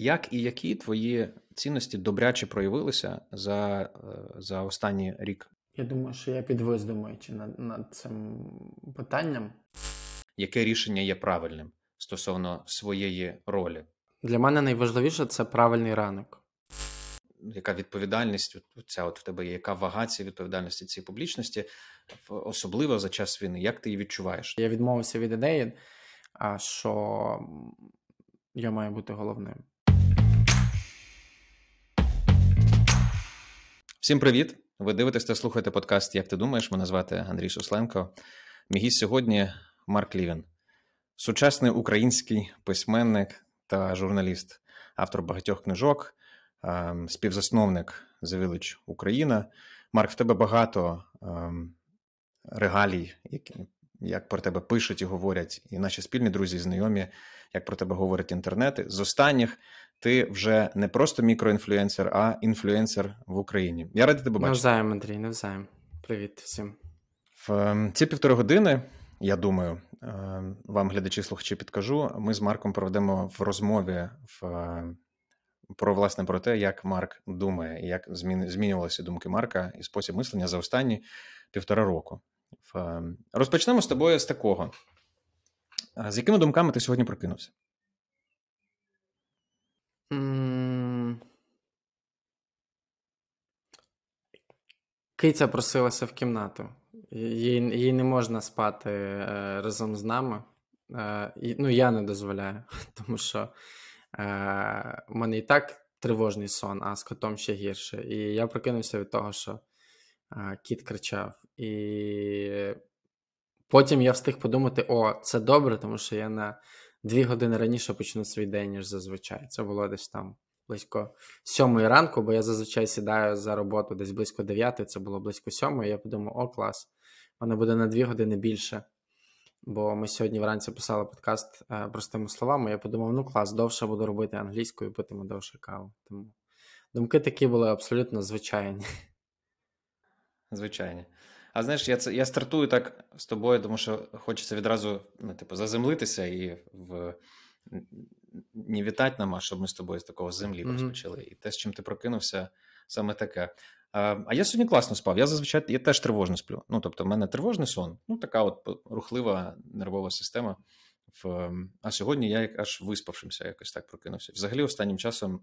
Як і які твої цінності добряче проявилися за е, за останній рік? Я думаю, що я підвис думаючи над, над цим питанням. Яке рішення є правильним стосовно своєї ролі? Для мене найважливіше це правильний ранок. Яка відповідальність ця от в тебе є? Яка вага цієї відповідальності цієї публічності, особливо за час війни? Як ти її відчуваєш? Я відмовився від ідеї, що я маю бути головним. Всім привіт! Ви дивитесь та слухаєте подкаст. Як ти думаєш? Мене звати Андрій Сусленко. Мій гість сьогодні Марк Лівін, сучасний український письменник та журналіст, автор багатьох книжок, співзасновник The Village Україна. Марк, в тебе багато ем, регалій як про тебе пишуть і говорять, і наші спільні друзі, і знайомі, як про тебе говорять інтернети. З останніх ти вже не просто мікроінфлюенсер, а інфлюенсер в Україні. Я радий тебе бачити. Навзаєм, Андрій, навзаєм. Привіт всім. В ем, ці півтори години. Я думаю, ем, вам глядачі, слухачі, підкажу. Ми з Марком проведемо в розмові в, ем, про власне про те, як Марк думає, і як змінювалися думки Марка і спосіб мислення за останні півтора року. Ем, розпочнемо з тобою з такого. Е, з якими думками ти сьогодні прокинувся? Киця просилася в кімнату. Їй, їй не можна спати е, разом з нами. Е, ну, я не дозволяю, тому що е, мене і так тривожний сон, а з котом ще гірше. І я прокинувся від того, що Кіт кричав. І потім я встиг подумати: о, це добре, тому що я на дві години раніше почну свій день, ніж зазвичай. Це було десь там близько сьомої ранку, бо я зазвичай сідаю за роботу десь близько дев'ятої, це було близько сьомої. Я подумав, о, клас, воно буде на дві години більше. Бо ми сьогодні вранці писали подкаст е, простими словами. Я подумав, ну клас, довше буду робити англійською, питиму довше каву. Тому думки такі були абсолютно звичайні. Звичайно. А знаєш, я це я стартую так з тобою, тому що хочеться відразу ну, типу, заземлитися і в не вітати нам, а щоб ми з тобою з такого землі mm-hmm. розпочали. І те, з чим ти прокинувся, саме таке. А я сьогодні класно спав. Я зазвичай я теж тривожно сплю. Ну тобто, в мене тривожний сон, ну така от рухлива нервова система. В... А сьогодні я аж виспавшимся, якось так прокинувся. Взагалі, останнім часом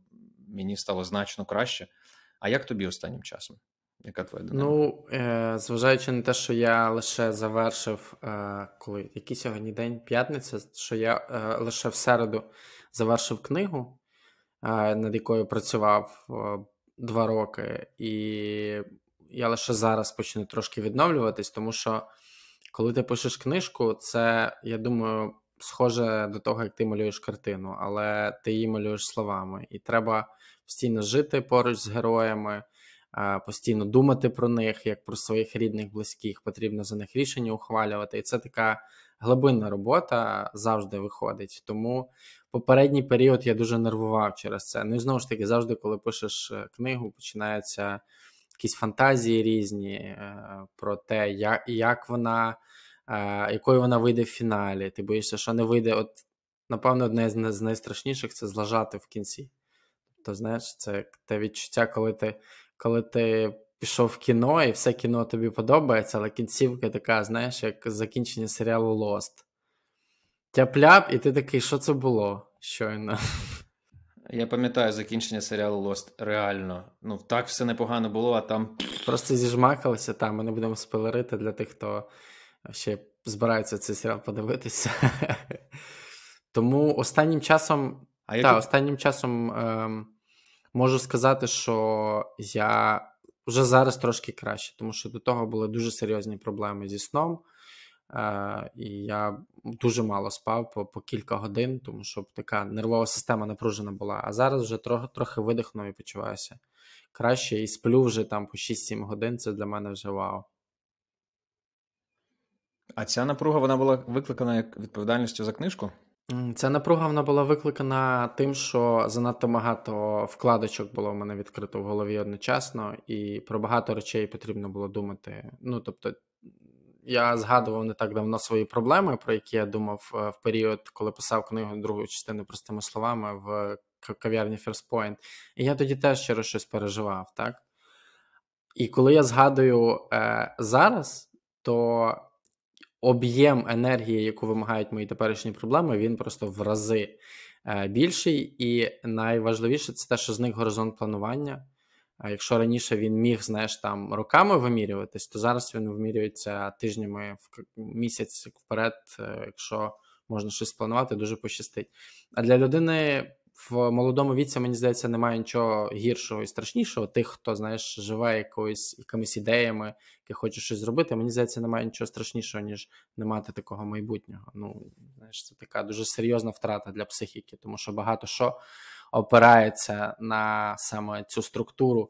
мені стало значно краще. А як тобі останнім часом? Яка твоя динаміка? Ну, е, зважаючи на те, що я лише завершив, е, коли який сьогодні день, п'ятниця, що я е, лише в середу завершив книгу, е, над якою працював два роки, і я лише зараз почну трошки відновлюватись, тому що коли ти пишеш книжку, це я думаю схоже до того, як ти малюєш картину, але ти її малюєш словами, і треба постійно жити поруч з героями постійно думати про них, як про своїх рідних, близьких, потрібно за них рішення ухвалювати. І це така глибинна робота завжди виходить. Тому попередній період я дуже нервував через це. Ну і знову ж таки, завжди, коли пишеш е, книгу, починаються якісь фантазії різні е, про те, як, як вона, е, якою вона вийде в фіналі. Ти боїшся, що не вийде. От, напевно, одне з найстрашніших це злажати в кінці. Тобто, знаєш, це те відчуття, коли ти коли ти пішов в кіно, і все кіно тобі подобається, але кінцівка така, знаєш, як закінчення серіалу Лост. Тяп-ляп, і ти такий, що це було щойно? Я пам'ятаю закінчення серіалу Лост реально. Ну, так все непогано було, а там. Просто зіжмакалися там. Ми не будемо спойлерити для тих, хто ще збирається цей серіал подивитися. Тому останнім часом. А Та, як... останнім часом. Ем... Можу сказати, що я вже зараз трошки краще, тому що до того були дуже серйозні проблеми зі сном. Е, І я дуже мало спав по по кілька годин, тому що така нервова система напружена була. А зараз вже трохи трохи видихнув і почуваюся краще. І сплю вже там по 6-7 годин. Це для мене вже вау. А ця напруга вона була викликана як відповідальністю за книжку? Ця напруга вона була викликана тим, що занадто багато вкладочок було в мене відкрито в голові одночасно, і про багато речей потрібно було думати. Ну тобто, я згадував не так давно свої проблеми, про які я думав е, в період, коли писав книгу другу частину простими словами в кав'ярні First Point. І я тоді теж через щось переживав, так? І коли я згадую е, зараз, то об'єм енергії, яку вимагають мої теперішні проблеми, він просто в рази е, більший. І найважливіше це те, що зник горизонт планування. А е, якщо раніше він міг, знаєш, там роками вимірюватись, то зараз він вимірюється тижнями в місяць вперед, е, якщо можна щось планувати, дуже пощастить. А для людини в молодому віці, мені здається, немає нічого гіршого і страшнішого. Тих, хто знаєш, живе якоюсь якимись ідеями, які хоче щось зробити. Мені здається, немає нічого страшнішого, ніж не мати такого майбутнього. Ну знаєш, це така дуже серйозна втрата для психіки, тому що багато що опирається на саме цю структуру.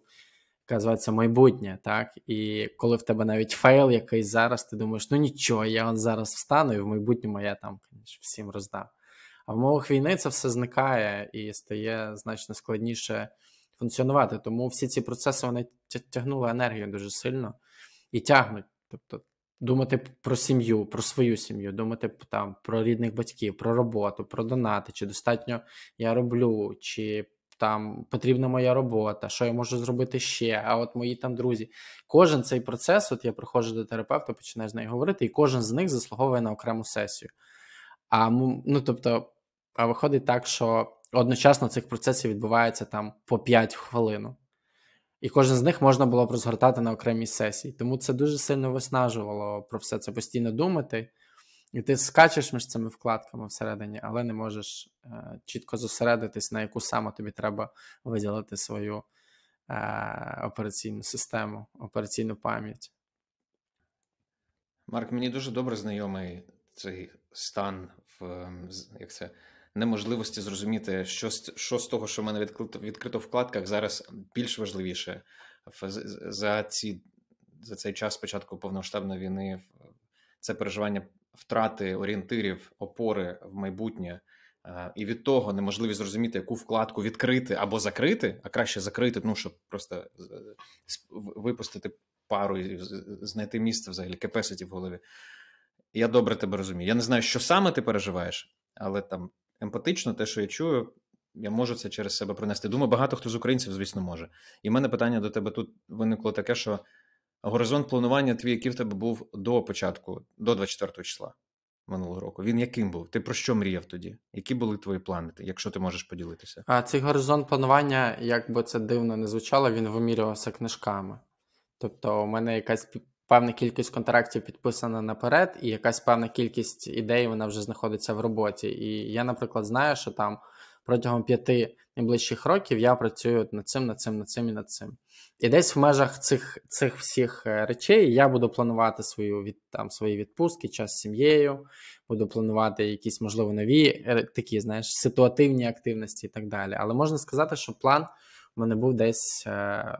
Яка звається майбутнє, так? І коли в тебе навіть фейл якийсь зараз, ти думаєш, ну нічого, я зараз встану, і в майбутньому я там звісно, всім роздам. А в умовах війни це все зникає і стає значно складніше функціонувати. Тому всі ці процеси вони тягнули енергію дуже сильно і тягнуть. Тобто думати про сім'ю, про свою сім'ю, думати там про рідних батьків, про роботу, про донати, чи достатньо я роблю, чи там потрібна моя робота, що я можу зробити ще. А от мої там друзі, кожен цей процес, от я приходжу до терапевта, починаю з нею говорити, і кожен з них заслуговує на окрему сесію. А ну тобто а виходить так, що одночасно цих процесів відбувається там по 5 в хвилину. І кожен з них можна було б розгортати на окремій сесії. Тому це дуже сильно виснажувало про все це постійно думати. І ти скачеш між цими вкладками всередині, але не можеш е, чітко зосередитись, на яку саме тобі треба виділити свою е, операційну систему, операційну пам'ять. Марк, мені дуже добре знайомий цей стан в ем, як це, неможливості зрозуміти, що що з того, що в мене відкрито відкрито в вкладках, зараз більш важливіше за ці за цей час спочатку повноштабної війни. Це переживання втрати орієнтирів, опори в майбутнє. І від того неможливість зрозуміти, яку вкладку відкрити або закрити, а краще закрити, ну щоб просто випустити пару і знайти місце взагалі кепеситі в голові. Я добре тебе розумію. Я не знаю, що саме ти переживаєш, але там емпатично, те, що я чую, я можу це через себе принести. Думаю, багато хто з українців, звісно, може. І в мене питання до тебе тут виникло таке, що горизонт планування твій, який в тебе був до початку, до 24 числа минулого року. Він яким був? Ти про що мріяв тоді? Які були твої плани, якщо ти можеш поділитися? А цей горизонт планування, як би це дивно не звучало, він вимірювався книжками. Тобто, у мене якась певна кількість контрактів підписана наперед, і якась певна кількість ідей вона вже знаходиться в роботі. І я, наприклад, знаю, що там протягом п'яти найближчих років я працюю над цим, над цим, над цим і над цим. І десь в межах цих цих всіх е, речей я буду планувати свою від там свої відпустки, час з сім'єю, буду планувати якісь, можливо, нові е, такі, знаєш, ситуативні активності і так далі. Але можна сказати, що план у мене був десь е,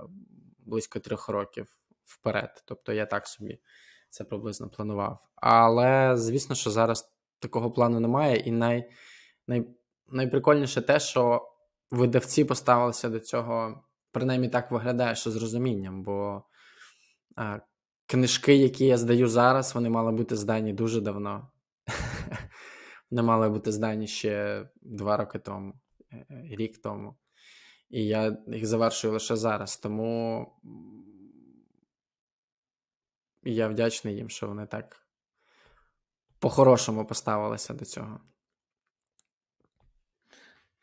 близько трьох років вперед. Тобто я так собі це приблизно планував. Але звісно, що зараз такого плану немає, і най, най, найприкольніше те, що видавці поставилися до цього, принаймні так виглядає, що з розумінням. бо... Книжки, які я здаю зараз, вони мали бути здані дуже давно. Вони мали бути здані ще два роки тому, е, рік тому. І я їх завершую лише зараз. Тому і я вдячний їм, що вони так по-хорошому поставилися до цього.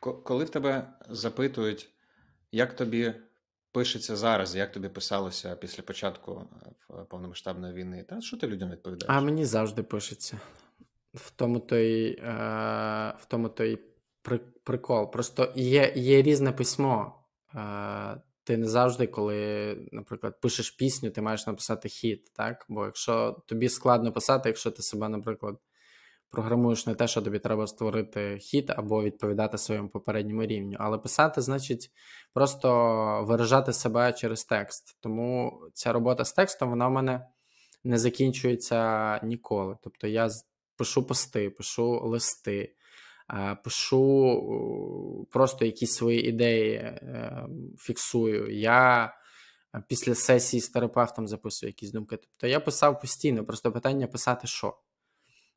Коли в тебе запитують, як тобі пишеться зараз, як тобі писалося після початку е, е, повномасштабної війни, та що ти людям відповідаєш? А мені завжди пишеться. В тому той е, в тому той прикол. Просто є є різне письмо ти не завжди, коли, наприклад, пишеш пісню, ти маєш написати хіт, так? Бо якщо тобі складно писати, якщо ти себе, наприклад, програмуєш не те, що тобі треба створити хіт або відповідати своєму попередньому рівню, але писати значить просто виражати себе через текст. Тому ця робота з текстом вона в мене не закінчується ніколи. Тобто я пишу пости, пишу листи пишу э, просто якісь свої ідеї, э, фіксую. Я э, після сесії з терапевтом записую якісь думки. Тобто я писав постійно, просто питання писати що.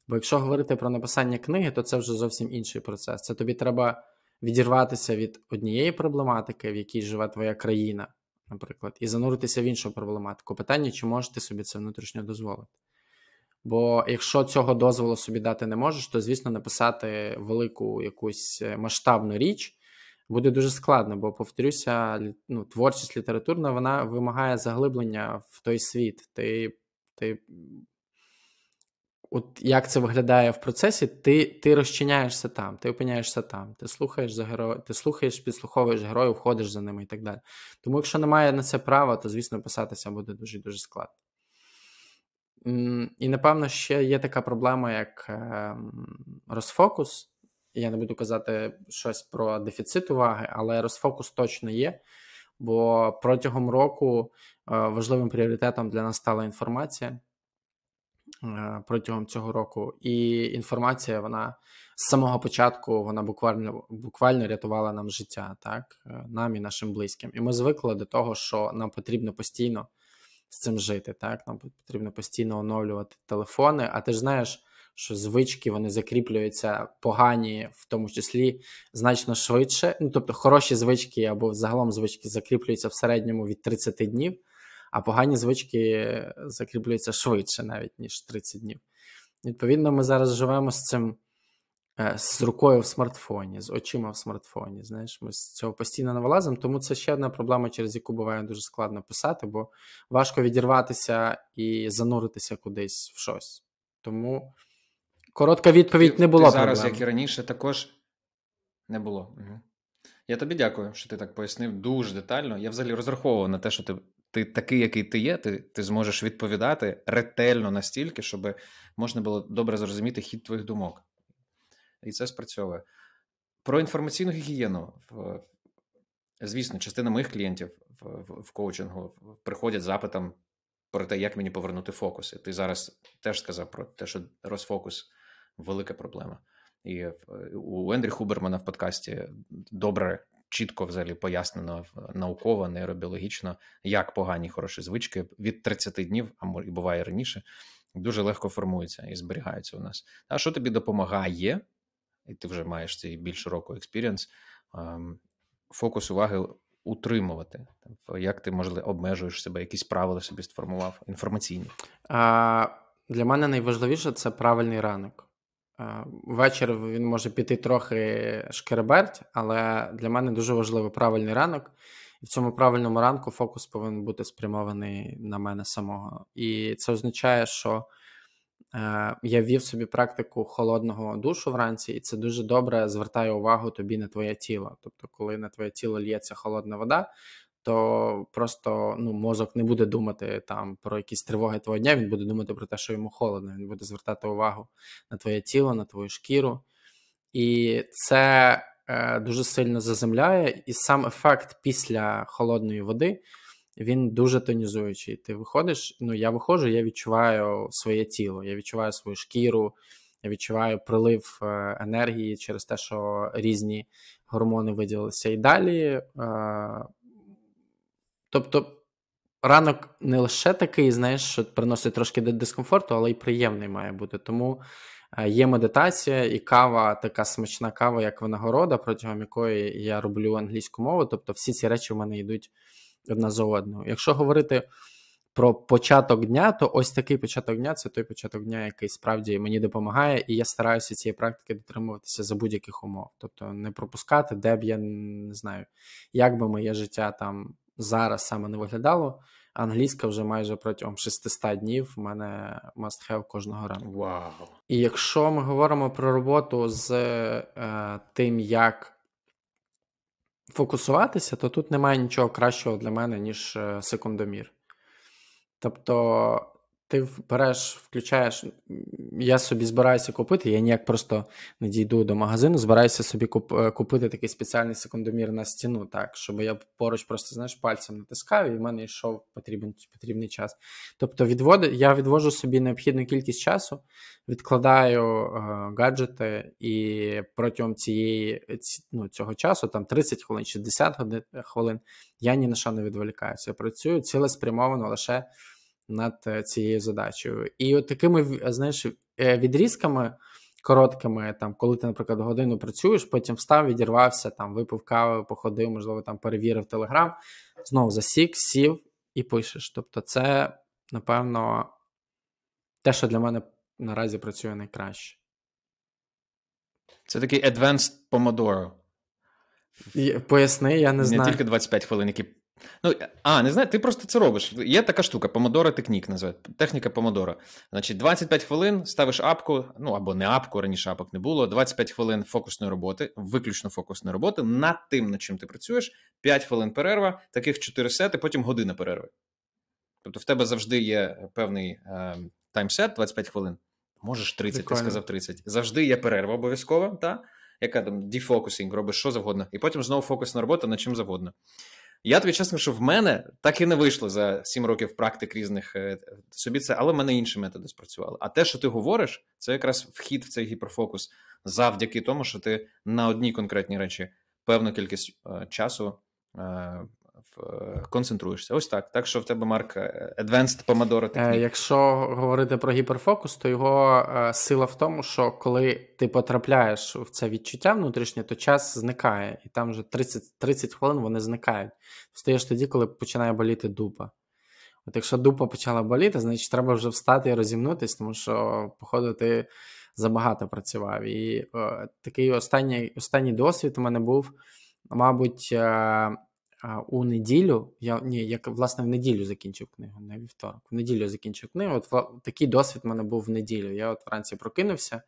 Бо якщо говорити про написання книги, то це вже зовсім інший процес. Це тобі треба відірватися від однієї проблематики, в якій живе твоя країна, наприклад, і зануритися в іншу проблематику. Питання, чи можете собі це внутрішньо дозволити. Бо якщо цього дозволу собі дати не можеш, то звісно написати велику якусь е, масштабну річ буде дуже складно, бо повторюся, ну, творчість літературна вона вимагає заглиблення в той світ. Ти, ти от як це виглядає в процесі, ти ти розчиняєшся там, ти опиняєшся там, ти слухаєш за геро... ти слухаєш, підслуховуєш героїв, входиш за ними і так далі. Тому, якщо немає на це права, то звісно писатися буде дуже дуже складно. І напевно ще є така проблема, як ем, розфокус. Я не буду казати щось про дефіцит уваги, але розфокус точно є. Бо протягом року е, важливим пріоритетом для нас стала інформація е, протягом цього року. І інформація, вона з самого початку вона буквально буквально рятувала нам життя, так, е, нам і нашим близьким. І ми звикли до того, що нам потрібно постійно з цим жити. Так нам потрібно постійно оновлювати телефони. А ти ж знаєш, що звички вони закріплюються погані, в тому числі значно швидше. Ну тобто, хороші звички або загалом звички закріплюються в середньому від 30 днів, а погані звички закріплюються швидше, навіть ніж 30 днів. Відповідно, ми зараз живемо з цим. Е, з рукою в смартфоні, з очима в смартфоні. Знаєш, ми з цього постійно не вилазимо. Тому це ще одна проблема, через яку буває дуже складно писати, бо важко відірватися і зануритися кудись в щось. Тому коротка відповідь ти, не була. Ти зараз, проблем. як і раніше, також не було. Угу. Я тобі дякую, що ти так пояснив дуже детально. Я взагалі розраховував на те, що ти. Ти такий, який ти є, ти ти зможеш відповідати ретельно настільки, щоб можна було добре зрозуміти хід твоїх думок і це спрацьовує. Про інформаційну гігієну. Звісно, частина моїх клієнтів в, в, в коучингу приходять з запитом про те, як мені повернути фокус. І ти зараз теж сказав про те, що розфокус велика проблема. І е, у Ендрі Хубермана в подкасті добре, чітко взагалі пояснено науково, нейробіологічно, як погані хороші звички від 30 днів, а може і буває раніше, дуже легко формуються і зберігаються у нас. А що тобі допомагає і ти вже маєш цей більш року експірієнс, ем, фокус уваги утримувати. Тобто, як ти, можливо, обмежуєш себе, якісь правила собі сформував, інформаційні? А, Для мене найважливіше це правильний ранок. Ввечері е, він може піти трохи шкереберть, але для мене дуже важливий правильний ранок. І в цьому правильному ранку фокус повинен бути спрямований на мене самого. І це означає, що Е, я ввів собі практику холодного душу вранці, і це дуже добре звертає увагу тобі на твоє тіло. Тобто, коли на твоє тіло лється холодна вода, то просто ну, мозок не буде думати там про якісь тривоги твого дня, він буде думати про те, що йому холодно. Він буде звертати увагу на твоє тіло, на твою шкіру. І це е, дуже сильно заземляє, і сам ефект після холодної води він дуже тонізуючий. Ти виходиш, ну я виходжу, я відчуваю своє тіло, я відчуваю свою шкіру, я відчуваю прилив е, енергії через те, що різні гормони виділилися і далі. Е, тобто ранок не лише такий, знаєш, що приносить трошки дискомфорту, але й приємний має бути. Тому е, є медитація і кава, така смачна кава, як винагорода, протягом якої я роблю англійську мову. Тобто, всі ці речі в мене йдуть одна за одною. Якщо говорити про початок дня, то ось такий початок дня це той початок дня, який справді мені допомагає, і я стараюся цієї практики дотримуватися за будь-яких умов. Тобто не пропускати, де б я не знаю, як би моє життя там зараз саме не виглядало. Англійська вже майже протягом 600 днів в мене must have кожного ранку. Wow. І якщо ми говоримо про роботу з е, тим, як фокусуватися, то тут немає нічого кращого для мене, ніж е, секундомір. Тобто ти береш, включаєш, я собі збираюся купити, я ніяк просто не дійду до магазину, збираюся собі куп, е, купити такий спеціальний секундомір на стіну, так, щоб я поруч просто знаєш, пальцем натискав, і в мене йшов потрібен, потрібний час. Тобто відводи я відвожу собі необхідну кількість часу, відкладаю е, гаджети, і протягом цієї, ці, ну, цього часу, там 30 хвилин, 60 годин, хвилин, я ні на що не відволікаюся. Я працюю цілеспрямовано лише над е, цією задачею. І от такими знаєш, е, відрізками короткими, там, коли ти, наприклад, годину працюєш, потім встав, відірвався, там випив кави, походив, можливо, там перевірив телеграм, знову засік, сів і пишеш. Тобто, це, напевно, те, що для мене наразі працює найкраще. Це такий advanced Pomodoro. Поясни, я не, не знаю. Не тільки 25 хвилин, які Ну, е, а, не знаю, ти просто це робиш. Є така штука, помодора технік називають. Техніка помодора. Значить, 25 хвилин ставиш апку, ну або не апку, раніше апок не було. 25 хвилин фокусної роботи, виключно фокусної роботи, над тим, над чим ти працюєш, 5 хвилин перерва, таких 4 сети, потім година перерви. Тобто в тебе завжди є певний е, таймсет, 25 хвилин. Можеш 30, Прикольно. ти сказав 30. Завжди є перерва обов'язкова, та? яка там дефокусінг, робиш що завгодно, і потім знову фокусна робота на чим завгодно. Я тобі чесно, що в мене так і не вийшло за сім років практик різних е, собі це, але в мене інші методи спрацювали. А те, що ти говориш, це якраз вхід в цей гіперфокус завдяки тому, що ти на одній конкретній речі певну кількість е, часу е, Е, концентруєшся. Ось так. Так що в тебе марка е, Advanced Pomodoro е, Technique. Якщо говорити про гіперфокус, то його сила в тому, що коли ти потрапляєш в це відчуття внутрішнє, то час зникає, і там вже 30 30 хвилин вони зникають. Встаєш тоді, коли починає боліти дупа. От якщо дупа почала боліти, значить треба вже встати і розімнутися, тому що, походу, ти забагато працював. І о, такий останній останній досвід у мене був, мабуть, у неділю, я ні, я власне в неділю закінчив книгу, не вівторок. В неділю закінчив книгу. От такий досвід в мене був в неділю. Я от вранці прокинувся,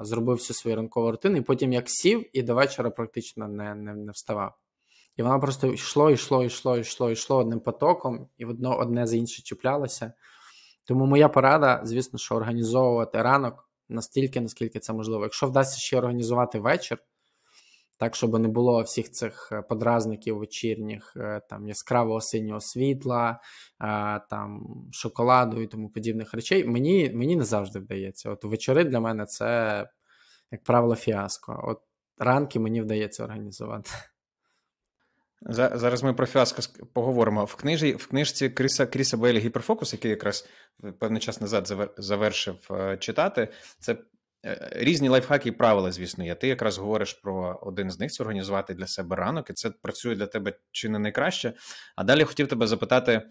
зробив всю свою ранкову рутину, і потім як сів і до вечора практично не, не, не вставав. І воно просто йшло, йшло, йшло, йшло, йшло одним потоком, і одно одне за інше чіплялося. Тому моя порада, звісно, що організовувати ранок настільки, наскільки це можливо. Якщо вдасться ще організувати вечір, так, щоб не було всіх цих е, подразників вечірніх, е, там яскравого синього світла, е, там шоколаду і тому подібних речей. Мені мені не завжди вдається. От вечори для мене це, як правило, фіаско. От ранки мені вдається організувати. Зараз ми про фіаско поговоримо. В книжі, в книжці Кріса Кріса Белі Гіперфокус, який якраз певний час назад завершив читати, це Е, різні лайфхаки і правила, звісно, є. Ти якраз говориш про один з них це організувати для себе ранок, і це працює для тебе чи не найкраще. А далі хотів тебе запитати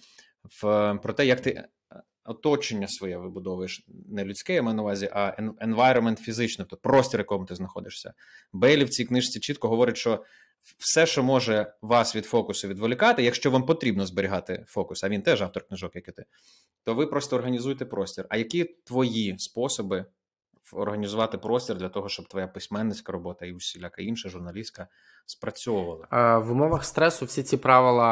в, про те, як ти е, оточення своє вибудовуєш не людське, я маю на увазі, а environment фізично, тобто простір, в якому ти знаходишся. Бейлі в цій книжці чітко говорить, що все, що може вас від фокусу відволікати, якщо вам потрібно зберігати фокус, а він теж автор книжок, як і ти, то ви просто організуйте простір. А які твої способи? організувати простір для того, щоб твоя письменницька робота і усіляка інша журналістка спрацьовувала в умовах стресу. Всі ці правила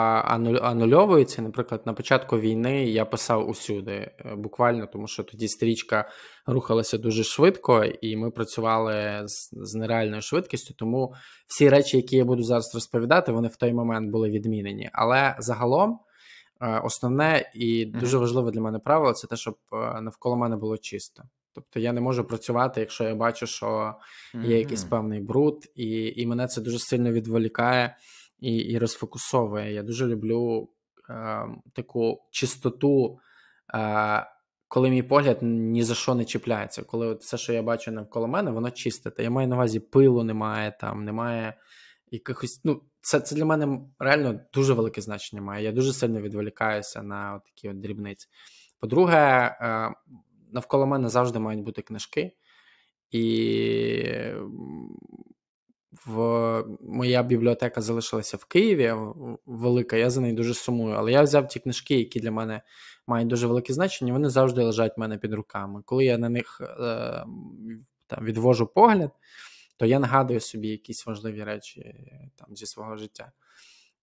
анульовуються. Наприклад, на початку війни я писав усюди, е, буквально тому, що тоді стрічка рухалася дуже швидко, і ми працювали з, з нереальною швидкістю. Тому всі речі, які я буду зараз розповідати, вони в той момент були відмінені. Але загалом. Е, основне і дуже важливе для мене правило це те, щоб е, навколо мене було чисто. Тобто я не можу працювати, якщо я бачу, що є якийсь певний бруд, і і мене це дуже сильно відволікає і і розфокусовує. Я дуже люблю е, таку чистоту, е, коли мій погляд ні за що не чіпляється. Коли от все, що я бачу навколо мене, воно чисте. Та я маю на увазі пилу, немає там, немає якихось. Ну, це це для мене реально дуже велике значення має. Я дуже сильно відволікаюся на от такі от дрібниці. По-друге, е, навколо мене завжди мають бути книжки, і в моя бібліотека залишилася в Києві велика. Я за неї дуже сумую. Але я взяв ті книжки, які для мене мають дуже велике значення. Вони завжди лежать в мене під руками. Коли я на них е, там відвожу погляд, то я нагадую собі якісь важливі речі там зі свого життя.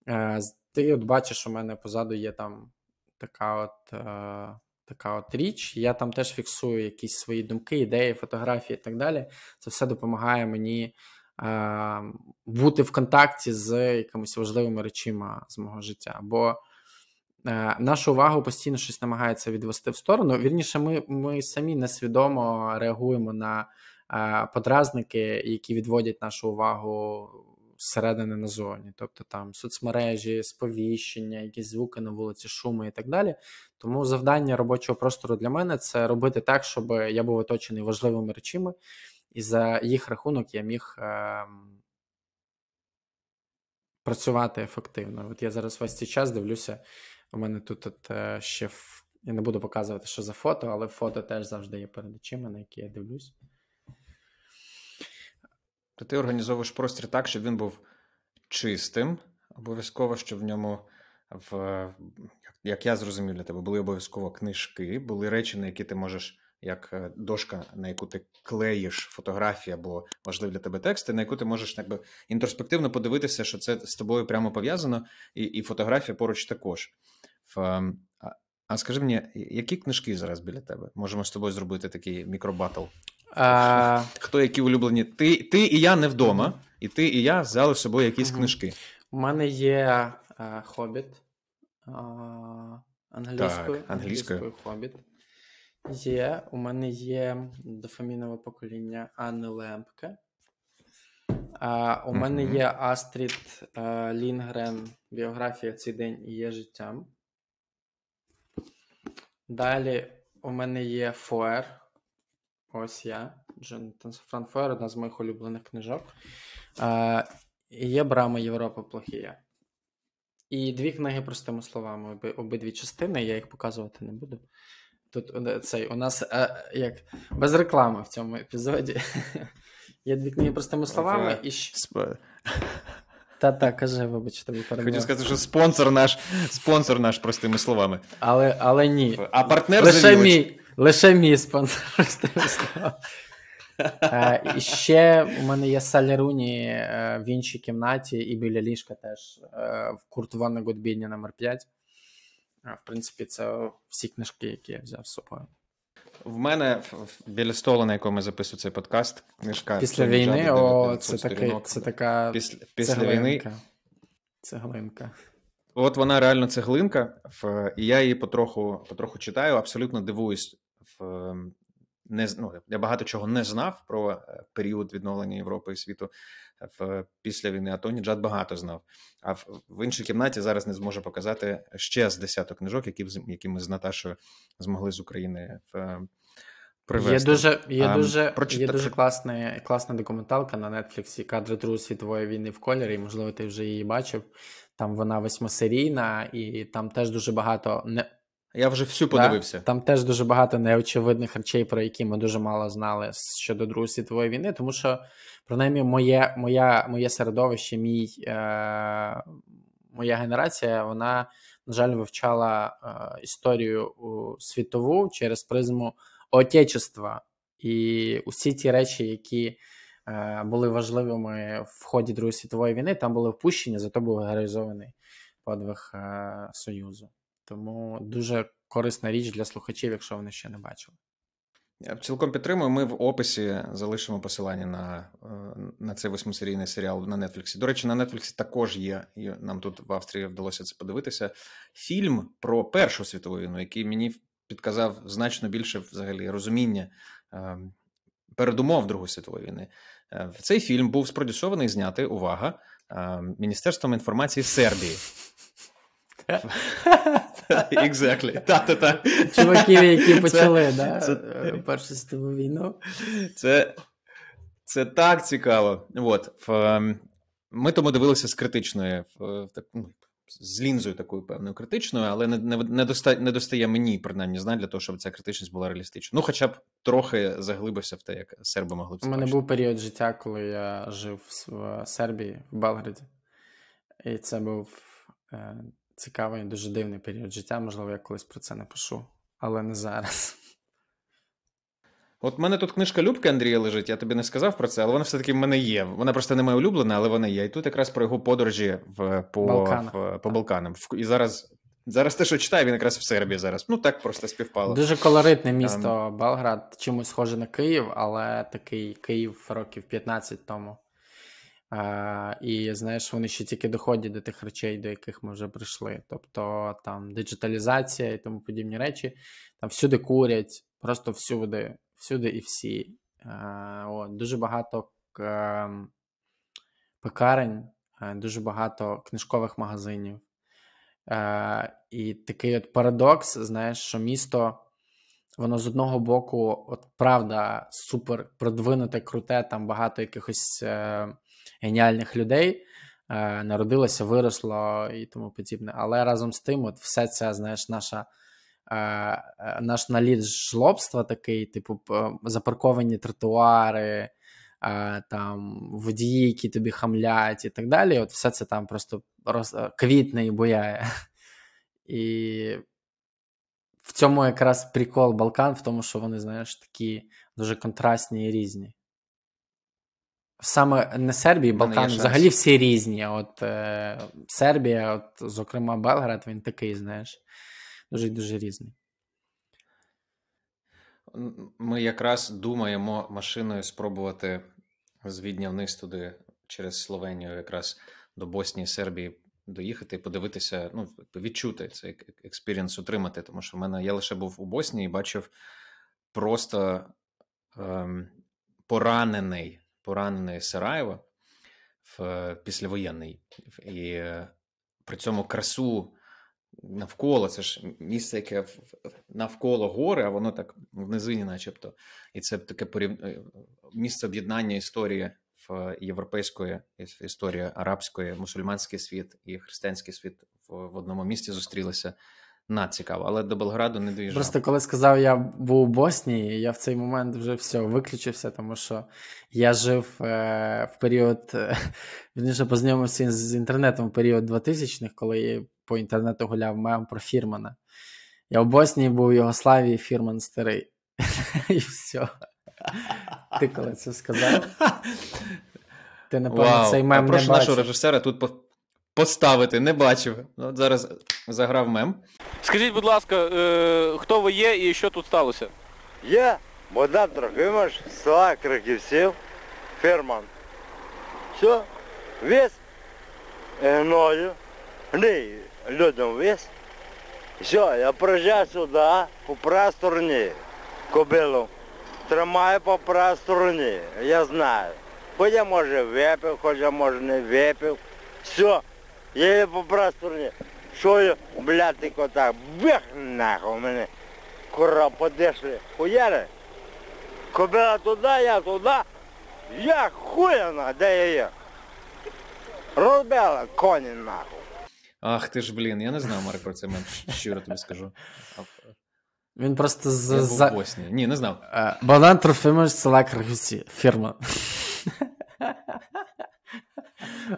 Е, Ти от бачиш, у мене позаду є там така от. Е, така от річ. Я там теж фіксую якісь свої думки, ідеї, фотографії і так далі. Це все допомагає мені е, бути в контакті з якимись важливими речима з мого життя. Бо е, нашу увагу постійно щось намагається відвести в сторону. Вірніше, ми, ми самі несвідомо реагуємо на. Е, подразники, які відводять нашу увагу зсередини назовні, тобто там соцмережі, сповіщення, якісь звуки на вулиці, шуми і так далі. Тому завдання робочого простору для мене це робити так, щоб я був оточений важливими речами, і за їх рахунок я міг. Е- Працювати ефективно. От я зараз весь цей час дивлюся. У мене тут от, е, ще я не буду показувати, що за фото, але фото теж завжди є перед очима, на які я дивлюсь то ти організовуєш простір так, щоб він був чистим, обов'язково, щоб в ньому, в, як я зрозумів для тебе, були обов'язково книжки, були речі, на які ти можеш, як е, дошка, на яку ти клеїш фотографії або важливі для тебе тексти, на яку ти можеш якби, інтроспективно подивитися, що це з тобою прямо пов'язано, і і фотографія поруч також. В, а скажи мені, які книжки зараз біля тебе? Можемо з тобою зробити такий мікробатл? А, Хто які улюблені? Ти ти і я не вдома, і ти і я взяли з собою якісь угу. книжки. У мене є а, е, хобіт а, англійською. Так, англійською хобіт. Є, у мене є дофамінове покоління Анни Лемпке. А, У mm-hmm. мене є Астрід а, е, Лінгрен. Біографія цей день і є життям. Далі у мене є Фуер Ось я, Джонатан Франфер, одна з моїх улюблених книжок. Е, Є Брама Європа Плохія. І дві книги, простими словами, оби, обидві частини, я їх показувати не буду. Тут е, цей у нас е, як без реклами в цьому епізоді. Є дві книги простими словами і та та каже, вибачте, тобі перебував. Хочу сказати, що спонсор наш, спонсор наш простими словами. Але але ні. А партнер Лише мій. Лише мій спонсор і ще у мене є Салеруні е, в іншій кімнаті і біля ліжка теж е, в Курт Ванна Гудбіні номер 5 е, В принципі, це всі книжки, які я взяв з собою. В мене біля столу, на якому я записую цей подкаст, книжка після війни. о, це таки, це така після, після війни. Цеглинка. От вона реально цеглинка, і я її потроху потроху читаю. Абсолютно дивуюсь в не ну, я багато чого не знав про е, період відновлення Європи і світу е, в після війни. А АТО Ніджад багато знав. А в, в іншій кімнаті зараз не зможе показати ще з десяток книжок, які які ми з Наташою змогли з України в привезти. Є дуже є а, дуже прочитати... є дуже класна, класна документалка на Нетфліксі кадри Другої світової війни в кольорі. Можливо, ти вже її бачив. Там вона восьмосерійна і там теж дуже багато не я вже всю подивився. Да? Там теж дуже багато неочевидних речей, про які ми дуже мало знали щодо Другої світової війни, тому що принаймні моє моя, моє середовище, мій, е, моя генерація, вона, на жаль, вивчала е, історію світову через призму отечества. І усі ті речі, які е, були важливими в ході Другої світової війни, там були впущені, зато був героїзований подвиг е, Союзу. Тому дуже корисна річ для слухачів, якщо вони ще не бачили. Я цілком підтримую. Ми в описі залишимо посилання на е, на цей восьмисерійний серіал на Нетфліксі. До речі, на Нетфліксі також є. і Нам тут в Австрії вдалося це подивитися. Фільм про Першу світову війну, який мені підказав значно більше взагалі розуміння е, передумов Другої світової війни. Е, цей фільм був спродюсований і знятий, увага, Міністерством інформації Сербії. Exactly. Чуваків, які почали да, е, Першу світову війну. Це це так цікаво. От, ем, Ми тому дивилися з критичної. Ну, з лінзою такою певною критичною, але не не, доста, не достає мені, принаймні, знань для того, щоб ця критичність була реалістична. Ну, хоча б трохи заглибився в те, як серби могли б У мене бачити. був період життя, коли я жив в Сербії, в Белграді, і це був е, цікавий, дуже дивний період життя. Можливо, я колись про це напишу, але не зараз. От в мене тут книжка Любки Андрія лежить, я тобі не сказав про це, але вона все-таки в мене є. Вона просто не моя улюблена, але вона є. І тут якраз про його подорожі в, по в, по Балканам. І зараз зараз те, що читаю, він якраз в Сербії зараз. Ну так просто співпало. Дуже колоритне ем. місто Там. Белград, чимось схоже на Київ, але такий Київ років 15 тому. А, І знаєш, вони ще тільки доходять до тих речей, до яких ми вже прийшли. Тобто там диджиталізація і тому подібні речі, там всюди курять, просто всюди, всюди і всі. А, е, от, Дуже багато а, ем, пекарень, а, е, дуже багато книжкових магазинів. А, е, І такий от парадокс, знаєш, що місто. Воно з одного боку, от правда, супер продвинуте, круте, там багато якихось геніальних людей. Е, народилося, виросло і тому подібне. Але разом з тим, от все це, знаєш, наша е, е, наш наліт жлобства такий, типу, запарковані тротуари, там водії, які тобі хамлять, і так далі. От все це там просто роз... квітне і бояє. І в цьому якраз прикол Балкан, в тому, що вони, знаєш, такі дуже контрастні і різні. Саме не Сербії, Балкан взагалі всі різні. От е, Сербія, от, зокрема, Белград, він такий, знаєш, дуже дуже різний. Ми якраз думаємо машиною спробувати з Відня вниз туди через Словенію, якраз до Боснії, Сербії доїхати і подивитися, ну, відчути цей експірієнс отримати. Тому що в мене я лише був у Боснії і бачив просто ем, поранений поранений Сараєва в післявоєнний. І е, при цьому красу навколо, це ж місце, яке навколо гори, а воно так в низині, начебто. І це таке порів... Е, місце об'єднання історії в європейської історії арабської, мусульманський світ і християнський світ в одному місці зустрілися на цікаво, але до Белграду не доїжджав. Просто коли сказав, я був у Боснії, я в цей момент вже все виключився, тому що я жив е, в період, е, вірніше познайомився з інтернетом в період 2000 х коли по інтернету гуляв мем про Фірмана. Я в Боснії був в Єгославії, Фірман старий. І все. Ти коли це сказав? Ти, напевно, цей мем не бачив. Прошу нашого режисера тут поставити, не бачив. Ну, от зараз заграв мем. Скажіть, будь ласка, е, хто ви є і що тут сталося? Я Богдан Трофимович, села Краківців, ферман. Все, весь е, гною, гний людям весь. Все, я проїжджаю сюди по правій стороні кобилу. Тримаю по правій я знаю. Хоч я може випив, хоча може не випив. Все. Я її по прасторні. Що я, блядь, кота, бех нахуй мене. Кура подешли. Хуяри. Кобила туди, я туди. Я хуяна, де я є. Розбила коні нахуй. Ах ти ж, блін, я не знав, Марк, про це мем, щиро тобі скажу. Він просто з. Я за... в Боснії. Ні, не знав. Е, Богдан Трофимович села Крагусі. Фірма.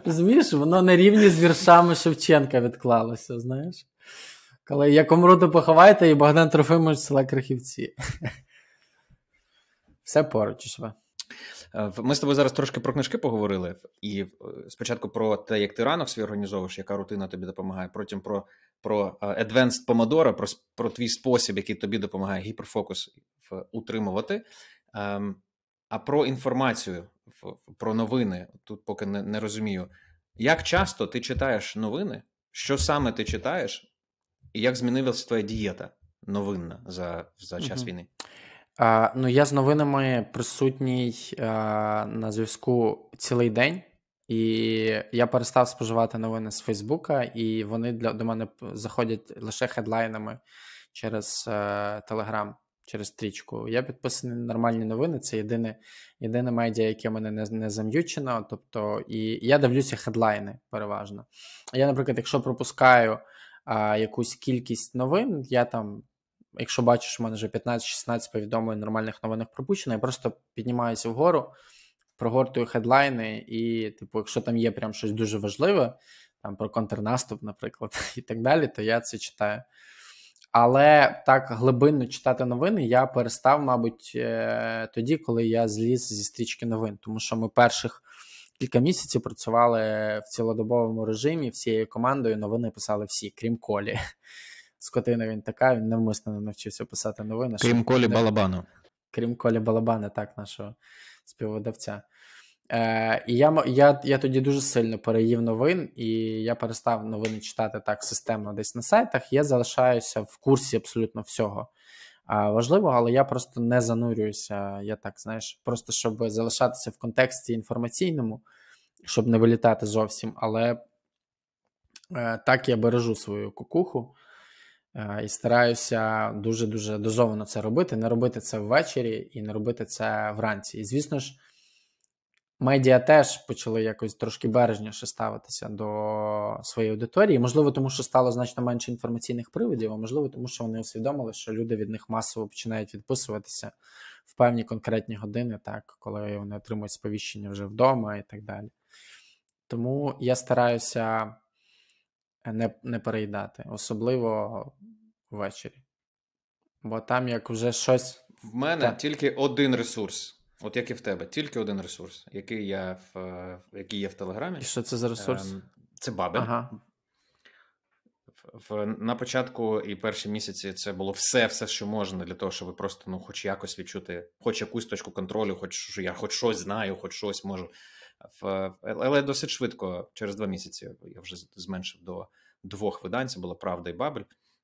Розумієш, воно на рівні з віршами Шевченка відклалося, знаєш. Коли роду поховайте і Богдан Трофимович села Крахівці. Все поруч ішве. Ми з тобою зараз трошки про книжки поговорили, і е, спочатку про те, як ти ранок свій організовуєш, яка рутина тобі допомагає. Потім про про е, Advanced Pomodoro, про про твій спосіб, який тобі допомагає гіперфокус утримувати. Ем, а про інформацію про новини. Тут поки не, не розумію, як часто ти читаєш новини, що саме ти читаєш, і як змінилася твоя дієта новинна за за час угу. війни? А, Ну я з новинами присутній а, на зв'язку цілий день. І я перестав споживати новини з Фейсбука, і вони для до мене заходять лише хедлайнами через е, Телеграм через стрічку. Я підписаний на нормальні новини. Це єдине єдине медіа, яке мене не не зам'ючено. Тобто, і я дивлюся хедлайни переважно. Я, наприклад, якщо пропускаю а, якусь кількість новин, я там. Якщо бачиш, в мене вже 15-16 повідомлень нормальних новинах пропущено, я просто піднімаюся вгору, прогортую хедлайни, і, типу, якщо там є прям щось дуже важливе, там про контрнаступ, наприклад, і так далі, то я це читаю. Але так глибинно читати новини я перестав, мабуть, е, тоді, коли я зліз зі стрічки новин, тому що ми перших кілька місяців працювали в цілодобовому режимі всією командою. Новини писали всі, крім колі. Скотина він така, він навмисно не навчився писати новини. Крім колі Балабана. Крім колі Балабана, так, нашого співвидавця. Е, І я я, я тоді дуже сильно переїв новин, і я перестав новини читати так системно десь на сайтах. Я залишаюся в курсі абсолютно всього е, важливого, але я просто не занурююся. Я так знаєш, просто щоб залишатися в контексті інформаційному, щоб не вилітати зовсім. Але е, так я бережу свою кукуху. Е, і стараюся дуже дуже дозовано це робити, не робити це ввечері і не робити це вранці. І звісно ж, медіа теж почали якось трошки бережніше ставитися до своєї аудиторії. Можливо, тому що стало значно менше інформаційних приводів, а можливо, тому що вони усвідомили, що люди від них масово починають відписуватися в певні конкретні години, так коли вони отримують сповіщення вже вдома і так далі. Тому я стараюся не, не переїдати, особливо ввечері. Бо там як вже щось. В мене так. тільки один ресурс. От як і в тебе, тільки один ресурс, який я в, е, який є в Телеграмі. І що це за ресурс? Ем, це Бабель. Ага. В, на початку і перші місяці це було все, все, що можна, для того, щоб просто ну, хоч якось відчути, хоч якусь точку контролю, хоч що я хоч щось знаю, хоч щось можу. В, але досить швидко, через два місяці, я вже зменшив до двох видань. Це була Правда і Бабель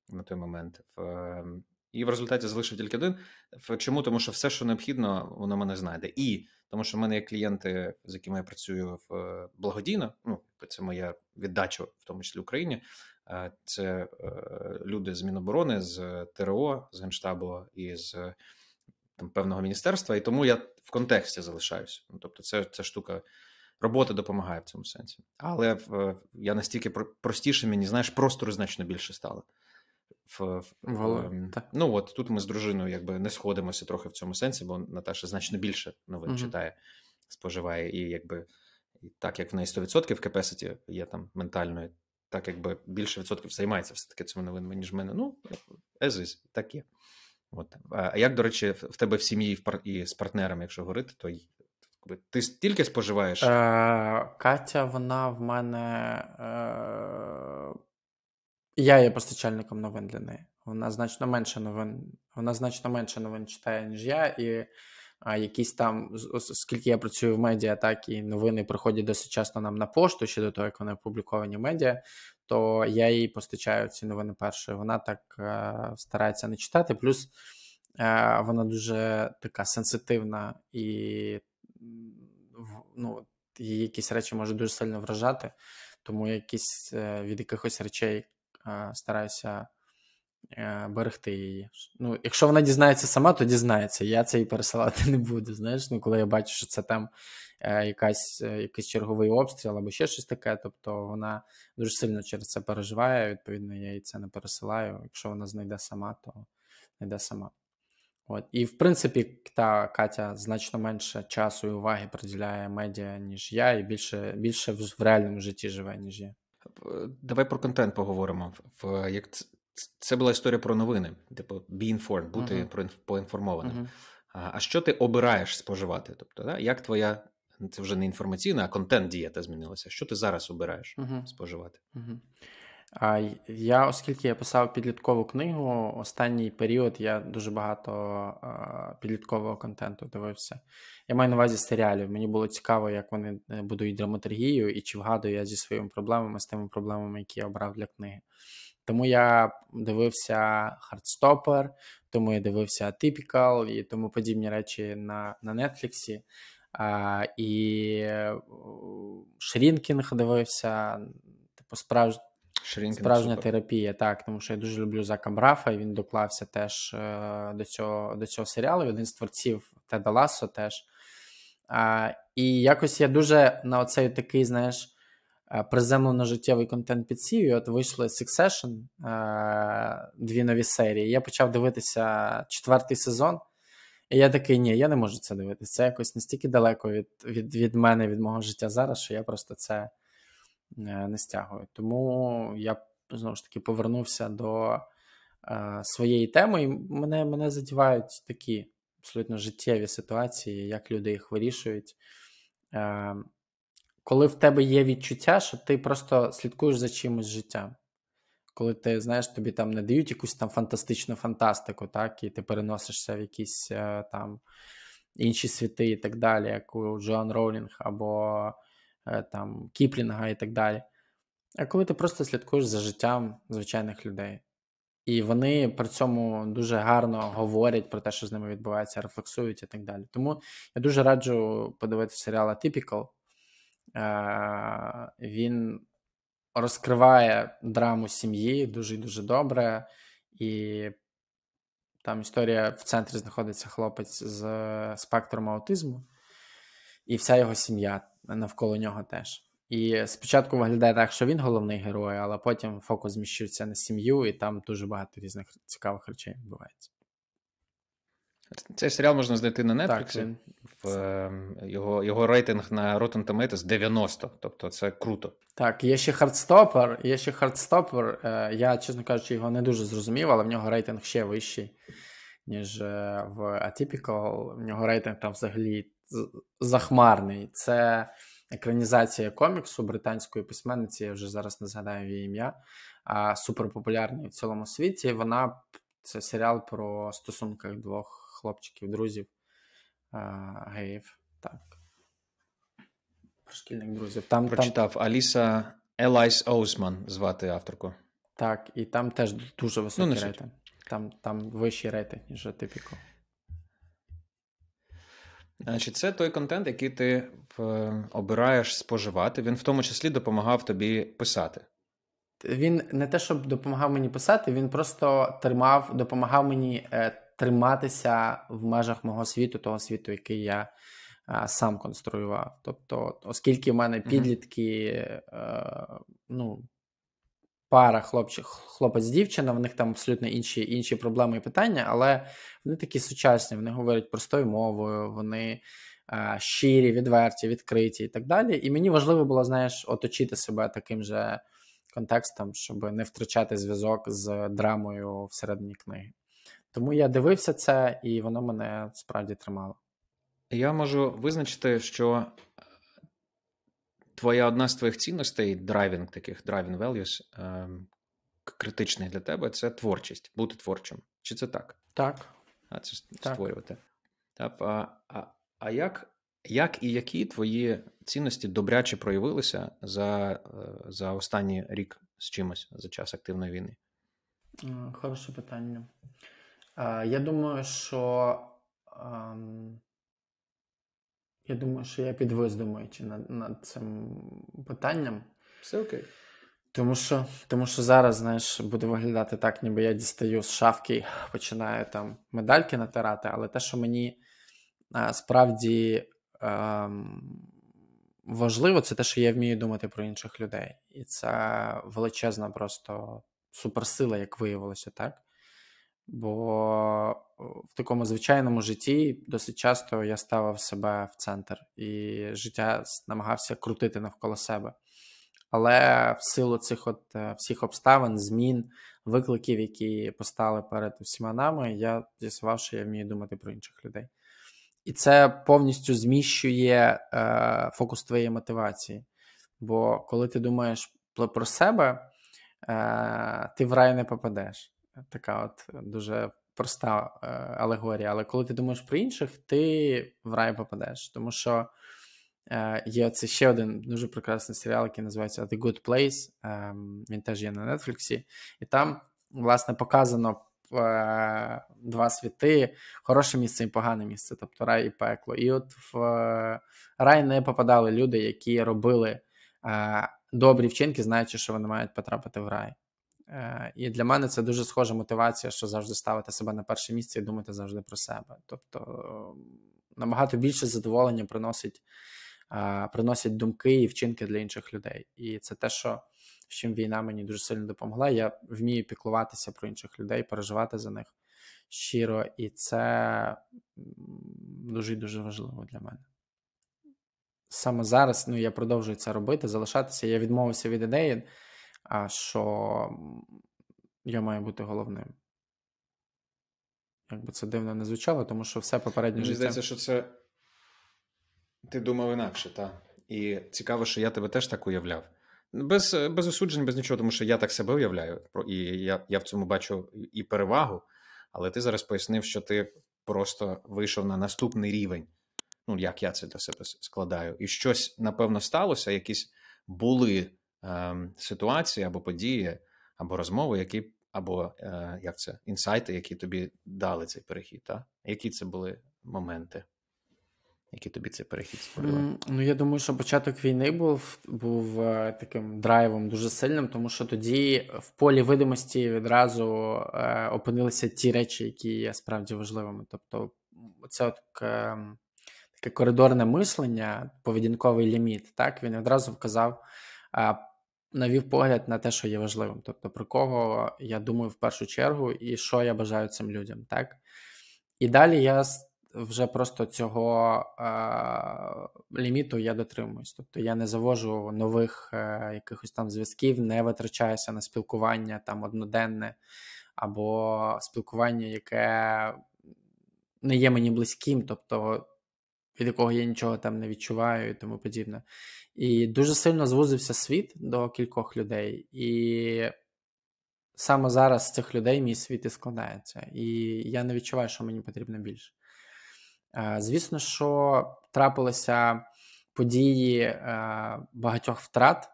на той момент. В, ем, і в результаті залишив тільки один. Чому? Тому що все, що необхідно, воно мене знайде. І тому що в мене є клієнти, з якими я працюю в е, благодійно. Ну це моя віддача, в тому числі Україні. Е, це е, люди з Міноборони, з ТРО, з Генштабу і з там певного міністерства. І тому я в контексті залишаюся. Ну, тобто, це, це штука. Робота допомагає в цьому сенсі, але я настільки простіше мені знаєш, простору значно більше стало в, в ем, ну от тут ми з дружиною якби не сходимося трохи в цьому сенсі, бо Наташа значно більше новин mm-hmm. читає, споживає і якби так як в неї 100% капеситі є там ментальної, так якби більше відсотків займається все таки цими новинами, ніж в мене. Ну as is, так є. От. А як, до речі, в тебе в сім'ї і з партнером, якщо говорити, то ти тільки споживаєш? Е, Катя, вона в мене е, я є постачальником новин для неї. Вона значно менше новин, вона значно менше новин читає, ніж я, і а, якісь там, оскільки я працюю в медіа, так і новини приходять досить часто нам на пошту ще до того, як вони опубліковані в медіа, то я їй постачаю ці новини першою. Вона так а, е, старається не читати. Плюс а, е, вона дуже така сенситивна і ну, її якісь речі можуть дуже сильно вражати, тому якісь е, від якихось речей стараюся е, берегти її. Ну, Якщо вона дізнається сама, то дізнається. Я це їй пересилати не буду. Знаєш, ну коли я бачу, що це там е, якась, е, якийсь черговий обстріл або ще щось таке, тобто вона дуже сильно через це переживає. Відповідно, я їй це не пересилаю. Якщо вона знайде сама, то знайде сама. От. І в принципі, та Катя значно менше часу і уваги приділяє медіа, ніж я, і більше більше в реальному житті живе, ніж я. Е, давай про контент поговоримо. В як Це була історія про новини, типу be informed, бути uh-huh. поінформованим. Uh-huh. А що ти обираєш споживати? Тобто, да? як твоя це вже не інформаційна, а контент дієта змінилася? Що ти зараз обираєш uh-huh. споживати? Угу. Я, оскільки я писав підліткову книгу, останній період я дуже багато підліткового контенту дивився. Я маю на увазі серіалів. Мені було цікаво, як вони е, будують драматургію і чи вгадую я зі своїми проблемами, з тими проблемами, які я обрав для книги. Тому я дивився Хардстопер, тому я дивився Atypical і тому подібні речі на на Нетфліксі. І е, Шрінкінг дивився, типу справжній. Ширинки Справжня терапія, так, тому що я дуже люблю Зака Брафа, і він доклався теж е, до цього до цього серіалу. Один з творців Теда Лассо теж. Е, і якось я дуже на оцей такий, знаєш, е, приземлено життєвий контент підсів. І От вийшли Succession, е, дві нові серії. Я почав дивитися четвертий сезон. І я такий, ні, я не можу це дивитися. Це якось настільки далеко від, від, від мене, від мого життя зараз, що я просто це. Е, не стягують. Тому я знову ж таки повернувся до е, своєї теми, і мене мене задівають такі абсолютно життєві ситуації, як люди їх вирішують. Е, Коли в тебе є відчуття, що ти просто слідкуєш за чимось життям. Коли ти знаєш, тобі там не дають якусь там фантастичну фантастику, так, і ти переносишся в якісь е, там інші світи і так далі, як у Джоан Роулінг або Е, там Кіплінга і так далі. А коли ти просто слідкуєш за життям звичайних людей. І вони при цьому дуже гарно говорять про те, що з ними відбувається, рефлексують і так далі. Тому я дуже раджу подивитися серіал Atypical. Е, він розкриває драму сім'ї дуже і дуже добре. І там історія в центрі знаходиться хлопець з е, спектром аутизму і вся його сім'я навколо нього теж. І спочатку виглядає так, що він головний герой, але потім фокус зміщується на сім'ю, і там дуже багато різних цікавих речей відбувається. Цей серіал можна знайти на Netflix. Він... В, ем, Його його рейтинг на Rotten Tomatoes 90, тобто це круто. Так, є ще хардстопер. Є ще хардстопер. Я, чесно кажучи, його не дуже зрозумів, але в нього рейтинг ще вищий, ніж е, в Atypical. В нього рейтинг там взагалі захмарний. Це екранізація коміксу британської письменниці. Я вже зараз не згадаю її ім'я, а суперпопулярний в цілому світі. Вона це серіал про стосунки двох хлопчиків, друзів геїв. Так. Про шкільних друзів. Там прочитав там... Аліса Елайс Оусман звати авторку. Так, і там теж дуже ну, високий ну, рейтинг. Там там вищий рейтинг, ніж типіко. Значить, це той контент, який ти обираєш споживати. Він в тому числі допомагав тобі писати. Він не те, щоб допомагав мені писати, він просто тримав, допомагав мені е, триматися в межах мого світу, того світу, який я е, сам конструював. Тобто, оскільки в мене підлітки, mm ну пара хлопчик, хлопець, дівчина, в них там абсолютно інші інші проблеми і питання, але вони такі сучасні, вони говорять простою мовою, вони е, щирі, відверті, відкриті і так далі. І мені важливо було, знаєш, оточити себе таким же контекстом, щоб не втрачати зв'язок з драмою всередині книги. Тому я дивився це, і воно мене справді тримало. Я можу визначити, що твоя одна з твоїх цінностей, драйвінг таких driving values, ем, критичний для тебе це творчість, бути творчим. Чи це так? Так. А це створювати. Так. А, а, а як як і які твої цінності добряче проявилися за е, за останній рік з чимось за час активної війни? Хороше питання. Я думаю, що ем, я думаю, що я підвез думаючи над, над цим питанням. Все окей. Тому що тому що зараз, знаєш, буде виглядати так, ніби я дістаю з шафки, починаю там медальки натирати, але те, що мені а, справді ем, важливо, це те, що я вмію думати про інших людей. І це величезна просто суперсила, як виявилося, так? Бо в такому звичайному житті досить часто я ставив себе в центр і життя намагався крутити навколо себе. Але в силу цих от е, всіх обставин, змін, викликів, які постали перед усіма нами, я з'ясував, що я вмію думати про інших людей. І це повністю зміщує е, фокус твоєї мотивації. Бо коли ти думаєш про себе, е, ти в рай не попадеш така от дуже проста е, алегорія. Але коли ти думаєш про інших, ти в рай попадеш. Тому що е, є це ще один дуже прекрасний серіал, який називається The Good Place. Ем, він теж є на Нетфліксі, і там, власне, показано. Е, два світи, хороше місце і погане місце, тобто рай і пекло. І от в рай не попадали люди, які робили добрі вчинки, знаючи, що вони мають потрапити в рай. Е, і для мене це дуже схожа мотивація, що завжди ставити себе на перше місце і думати завжди про себе. Тобто набагато більше задоволення приносить е, приносять думки і вчинки для інших людей. І це те, що з чим війна мені дуже сильно допомогла. Я вмію піклуватися про інших людей, переживати за них щиро, і це дуже дуже важливо для мене. Саме зараз ну, я продовжую це робити, залишатися. Я відмовився від ідеї а що я маю бути головним. Якби це дивно не звучало, тому що все попереднє Мені життя... здається, що це ти думав інакше, так. І цікаво, що я тебе теж так уявляв. Без е, без осуджень, без нічого, тому що я так себе уявляю, і я, я в цьому бачу і перевагу, але ти зараз пояснив, що ти просто вийшов на наступний рівень. Ну, як я це для себе складаю, і щось, напевно, сталося, якісь були Ем, ситуації або події, або розмови, які або е, як це інсайти, які тобі дали цей перехід? Та? Які це були моменти? Які тобі цей перехід сподіває? Ну я думаю, що початок війни був був е, таким драйвом дуже сильним, тому що тоді в полі видимості відразу е, опинилися ті речі, які є справді важливими. Тобто, це от, таке коридорне мислення, поведінковий ліміт. Так він одразу вказав навів погляд на те, що є важливим, тобто про кого я думаю в першу чергу, і що я бажаю цим людям, так? І далі я вже просто цього е, ліміту я дотримуюсь. Тобто я не завожу нових е, якихось там зв'язків, не витрачаюся на спілкування там одноденне або спілкування, яке не є мені близьким, тобто від якого я нічого там не відчуваю і тому подібне. І дуже сильно звузився світ до кількох людей, і саме зараз з цих людей мій світ і складається. І я не відчуваю, що мені потрібно більше. Е, звісно, що трапилися події е, багатьох втрат,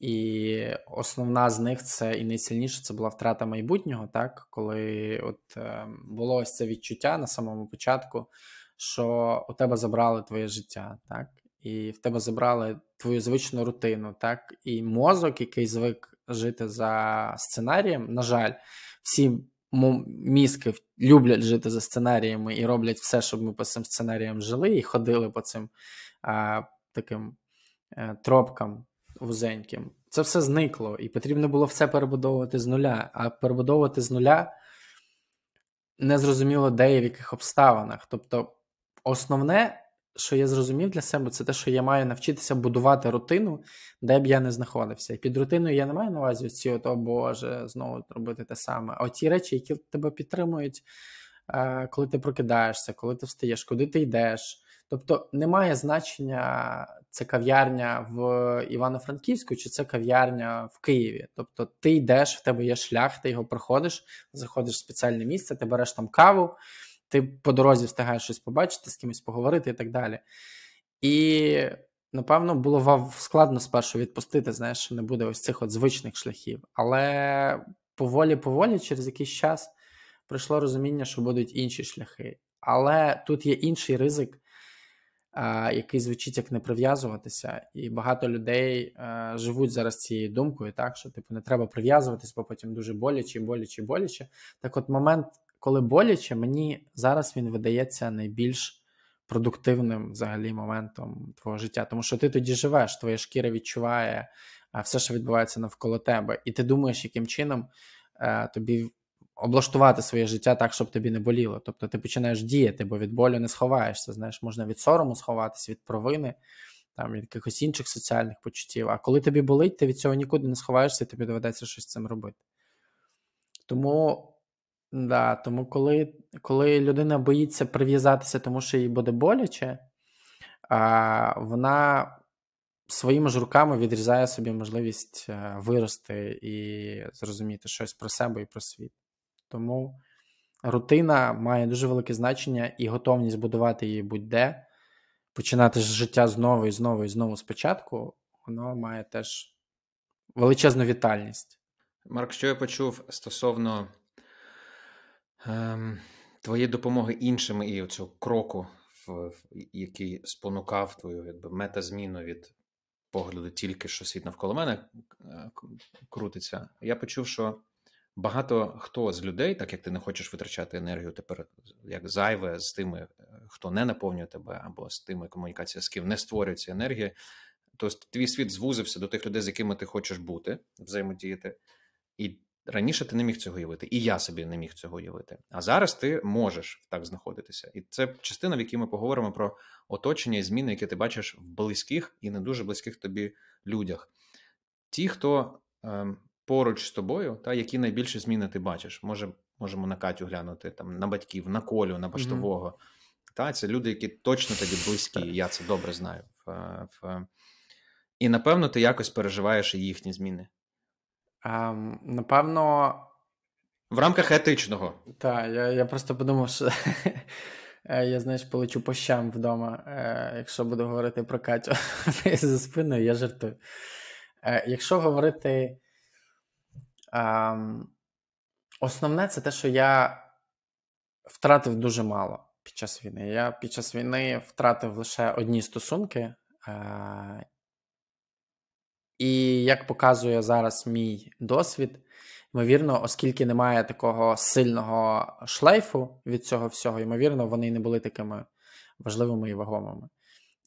і основна з них це і найсильніше це була втрата майбутнього, так коли от е, було ось це відчуття на самому початку, що у тебе забрали твоє життя. так і в тебе забрали твою звичну рутину, так? І мозок, який звик жити за сценарієм, на жаль, всі мізки люблять жити за сценаріями і роблять все, щоб ми по цим сценаріям жили і ходили по цим а, таким а, е, тропкам вузеньким. Це все зникло, і потрібно було все перебудовувати з нуля. А перебудовувати з нуля незрозуміло де і в яких обставинах. Тобто, основне що я зрозумів для себе, це те, що я маю навчитися будувати рутину, де б я не знаходився. І під рутиною я не маю на увазі ці ото Боже, знову робити те саме. А ті речі, які тебе підтримують, е, коли ти прокидаєшся, коли ти встаєш, куди ти йдеш. Тобто немає значення це кав'ярня в Івано-Франківську чи це кав'ярня в Києві. Тобто ти йдеш, в тебе є шлях, ти його проходиш, заходиш в спеціальне місце, ти береш там каву, ти по дорозі встигаєш щось побачити, з кимось поговорити і так далі. І, напевно, було складно спершу відпустити, знаєш, що не буде ось цих от звичних шляхів. Але поволі-поволі, через якийсь час прийшло розуміння, що будуть інші шляхи. Але тут є інший ризик. Який звучить як не прив'язуватися, і багато людей е, живуть зараз цією думкою, так що типу не треба прив'язуватись, бо потім дуже боляче, боляче, боляче. Так, от момент коли боляче, мені зараз він видається найбільш продуктивним взагалі моментом твого життя. Тому що ти тоді живеш, твоя шкіра відчуває е, все, що відбувається навколо тебе, і ти думаєш, яким чином е, тобі облаштувати своє життя так, щоб тобі не боліло. Тобто ти починаєш діяти, бо від болю не сховаєшся. Знаєш, можна від сорому сховатись, від провини. Там від якихось інших соціальних почуттів. А коли тобі болить, ти від цього нікуди не сховаєшся, і тобі доведеться щось з цим робити. Тому Да, Тому коли коли людина боїться прив'язатися, тому що їй буде боляче, а, вона своїми ж руками відрізає собі можливість е, вирости і зрозуміти щось про себе і про світ. Тому рутина має дуже велике значення і готовність будувати її будь-де, починати життя знову і знову і знову спочатку, воно має теж величезну вітальність. Марк, що я почув стосовно ем, твоєї допомоги іншим і оцього кроку, в, який спонукав твою якби, метазміну від погляду тільки що світ навколо мене е, крутиться. Я почув, що багато хто з людей, так як ти не хочеш витрачати енергію тепер як зайве з тими, е, хто не наповнює тебе, або з тими комунікація, з ким не створюється енергія, то тобто твій світ звузився до тих людей, з якими ти хочеш бути, взаємодіяти. І Раніше ти не міг цього уявити, і я собі не міг цього уявити. А зараз ти можеш так знаходитися, і це частина, в якій ми поговоримо про оточення і зміни, які ти бачиш в близьких і не дуже близьких тобі людях. Ті, хто ем, поруч з тобою, та які найбільші зміни ти бачиш, може можемо на Катю глянути там на батьків, на колю, на поштового. Mm-hmm. Та це люди, які точно тобі близькі. Я це добре знаю. В, в... І напевно ти якось переживаєш і їхні зміни. Ем, напевно. В рамках етичного. Так, я я просто подумав, що е, я, знаєш, полечу по щам вдома, е, якщо буду говорити про Катю за спиною, я жартую. Е, якщо говорити. Ем, основне, це те, що я втратив дуже мало під час війни. Я під час війни втратив лише одні стосунки. І як показує зараз мій досвід, ймовірно, оскільки немає такого сильного шлейфу від цього всього, ймовірно, вони не були такими важливими і вагомими.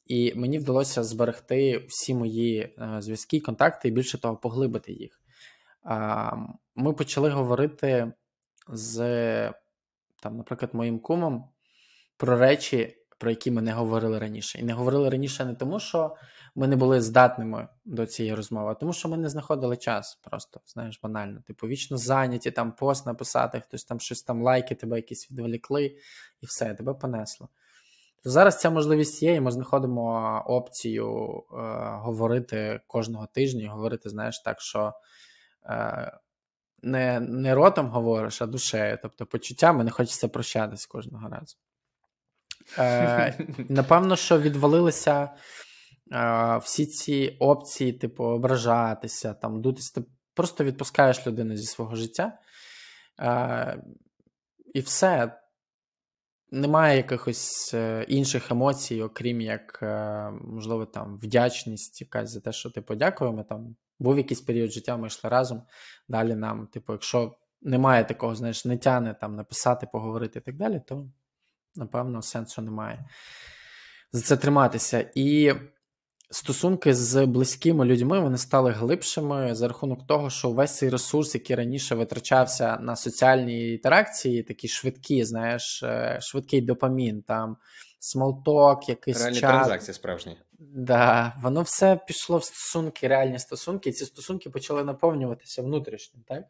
І мені вдалося зберегти всі мої е, зв'язки, контакти і більше того, поглибити їх. Ми почали говорити з, там, наприклад, моїм кумом про речі, про які ми не говорили раніше. І не говорили раніше не тому, що ми не були здатними до цієї розмови, тому що ми не знаходили час, просто знаєш, банально. Типу, вічно зайняті, там пост написати, хтось там щось там лайки, тебе якісь відволікли, і все, тебе понесло. То зараз ця можливість є, і ми знаходимо опцію е, говорити кожного тижня, і говорити, знаєш, так, що е, не не ротом говориш, а душею. Тобто почуттями не хочеться прощатись кожного разу. Е, Напевно, що відвалилися. Е, всі ці опції, типу, ображатися, там, дутись, ти просто відпускаєш людину зі свого життя. Е, і все. Немає якихось е, інших емоцій, окрім як, можливо, там вдячність якась за те, що типу, дякуємо. Там був якийсь період життя, ми йшли разом. Далі нам, типу, якщо немає такого, знаєш, не тяне там написати, поговорити і так далі, то напевно сенсу немає за це триматися. І Стосунки з близькими людьми вони стали глибшими за рахунок того, що весь цей ресурс, який раніше витрачався на соціальні інтеракції, такі швидкі, знаєш, е, швидкий допамін, там смолток, якийсь реальні чат. транзакції справжні. Да, воно все пішло в стосунки, реальні стосунки, і ці стосунки почали наповнюватися внутрішнім, так?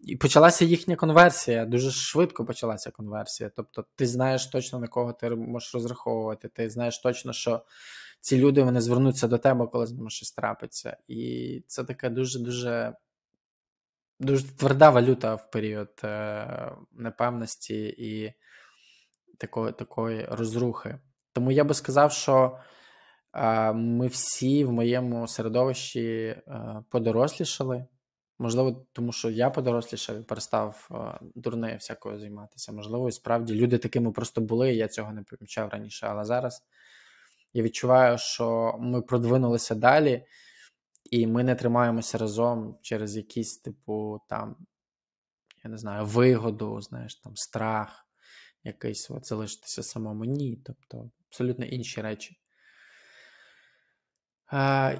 І почалася їхня конверсія. Дуже швидко почалася конверсія. Тобто, ти знаєш точно на кого ти можеш розраховувати, ти знаєш точно, що ці люди вони звернуться до тебе, коли з ними щось трапиться. І це така дуже-дуже дуже тверда валюта в період е, непевності і такої, такої розрухи. Тому я би сказав, що. Е, ми всі в моєму середовищі е, подорослішали. Можливо, тому що я подорослішав і перестав е, дурнею всякою займатися. Можливо, і справді люди такими просто були. і Я цього не помічав раніше, але зараз я відчуваю, що ми продвинулися далі, і ми не тримаємося разом через якісь, типу, там, я не знаю, вигоду, знаєш, там, страх, якийсь от, залишитися самому. Ні. Тобто абсолютно інші речі. А,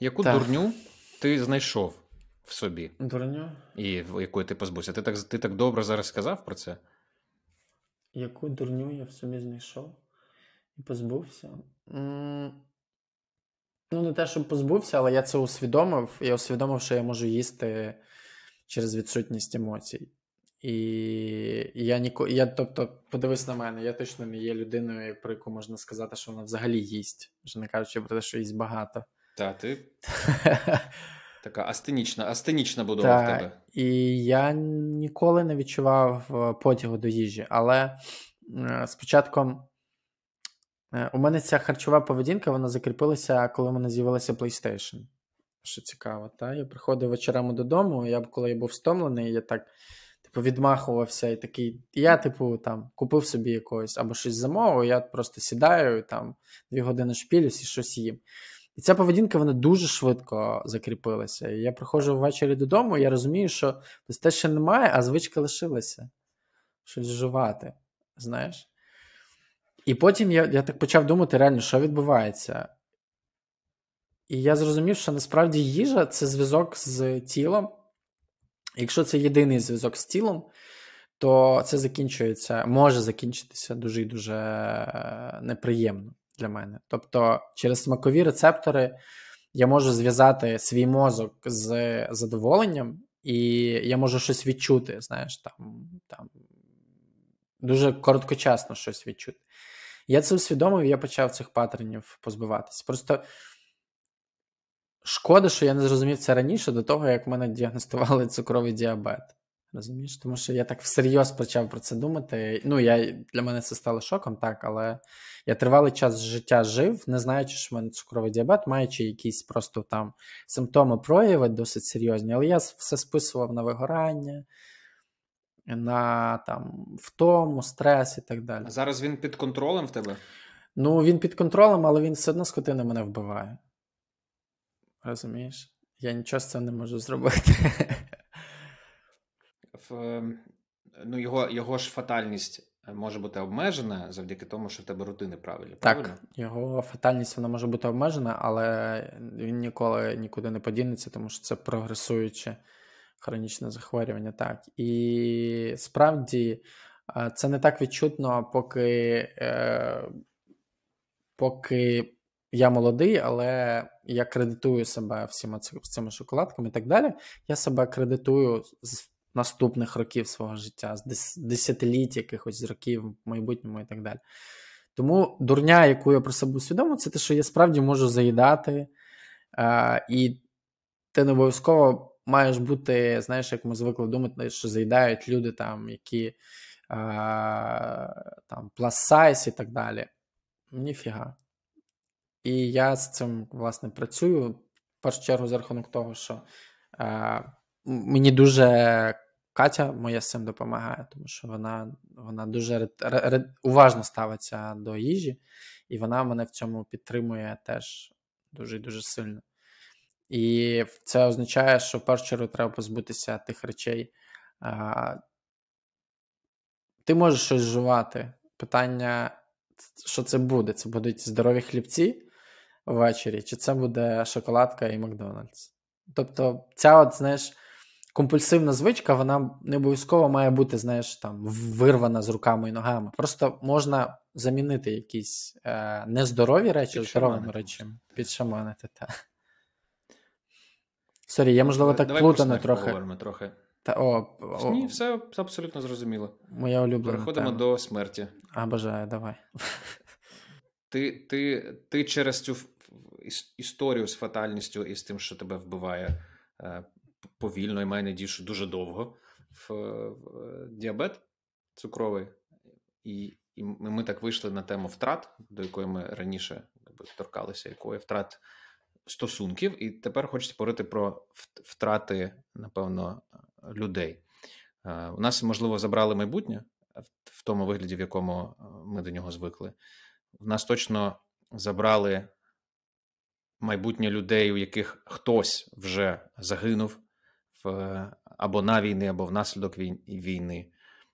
Яку так. дурню ти знайшов в собі? Дурню? І якої ти позбувся? Ти так, Ти так добре зараз сказав про це? Яку дурню я в собі знайшов? І позбувся. Ну, не те, щоб позбувся, але я це усвідомив. Я усвідомив, що я можу їсти через відсутність емоцій. І я ніко... я, тобто, подивись на мене, я точно не є людиною, про яку можна сказати, що вона взагалі їсть, вже не кажучи про те, що їсть багато. Та, ти така астенічна, астенічна будова в тебе. І я ніколи не відчував е, потягу до їжі, але з е, початком Е, у мене ця харчова поведінка вона закріпилася, коли в мене з'явилася PlayStation. Що цікаво, та? я приходив вечорами додому, я коли я був стомлений, я так типу, відмахувався і такий. Я, типу, там купив собі якогось або щось замовив, я просто сідаю, там дві години шпілюсь і щось їм. І ця поведінка вона дуже швидко закріпилася. І я приходжу ввечері додому, і я розумію, що те ще немає, а звичка лишилася. Щось жувати. Знаєш? І потім я я так почав думати, реально, що відбувається. І я зрозумів, що насправді їжа це зв'язок з тілом. Якщо це єдиний зв'язок з тілом, то це закінчується, може закінчитися дуже і дуже е, неприємно для мене. Тобто, через смакові рецептори я можу зв'язати свій мозок з задоволенням, і я можу щось відчути, знаєш, там, там дуже короткочасно щось відчути. Я це усвідомив, я почав цих паттернів позбиватися. Просто шкода, що я не зрозумів це раніше, до того, як мене діагностували цукровий діабет. Розумієш? Тому що я так всерйоз почав про це думати. Ну, я, для мене це стало шоком, так, але я тривалий час життя жив, не знаючи, що в мене цукровий діабет, маючи якісь просто там симптоми прояви досить серйозні. Але я все списував на вигорання, на там втому, стрес і так далі. А зараз він під контролем в тебе? Ну, він під контролем, але він все одно скотина мене вбиває. Розумієш? Я нічого з цим не можу зробити. В, ну, Його його ж фатальність е, може бути обмежена завдяки тому, що в тебе рутини правильні. Так, правильно? його фатальність вона може бути обмежена, але він ніколи нікуди не подінеться, тому що це прогресуюче хронічне захворювання, так. І справді це не так відчутно, поки, е, поки. Я молодий, але я кредитую себе всіма цими шоколадками і так далі. Я себе кредитую з наступних років свого життя, з десятиліть якихось років в майбутньому і так далі. Тому дурня, яку я про себе усвідомив, це те, що я справді можу заїдати, е, і ти не обов'язково маєш бути, знаєш, як ми звикли думати, що заїдають люди, там, які е, там плас-сайз і так далі. Ніфіга. І я з цим власне працюю. В першу чергу, за рахунок того, що е, мені дуже Катя моя з цим допомагає, тому що вона вона дуже ред, ред, уважно ставиться до їжі, і вона мене в цьому підтримує теж дуже дуже сильно. І це означає, що в першу чергу треба позбутися тих речей. А, Ти можеш щось жувати. Питання, що це буде? Це будуть здорові хлібці ввечері, чи це буде шоколадка і Макдональдс? Тобто, ця, от, знаєш, компульсивна звичка, вона не обов'язково має бути, знаєш, там вирвана з руками і ногами. Просто можна замінити якісь е, нездорові речі здоровими речами, підшаманити. так. Сорі, я можливо так плутано трохи. трохи. Та, о, о. Ні, все абсолютно зрозуміло. Моя улюблена Переходимо тема. до смерті. А бажаю, давай. Ти ти, ти через цю історію з фатальністю і з тим, що тебе вбиває е, повільно, і має надію, дуже довго в діабет цукровий. І і ми так вийшли на тему втрат, до якої ми раніше торкалися, якої втрат стосунків, і тепер хочеться говорити про втрати, напевно, людей. Е, у нас, можливо, забрали майбутнє е, в тому вигляді, в якому е, ми до нього звикли. В нас точно забрали майбутнє людей, у яких хтось вже загинув в, або на війни, або внаслідок війни.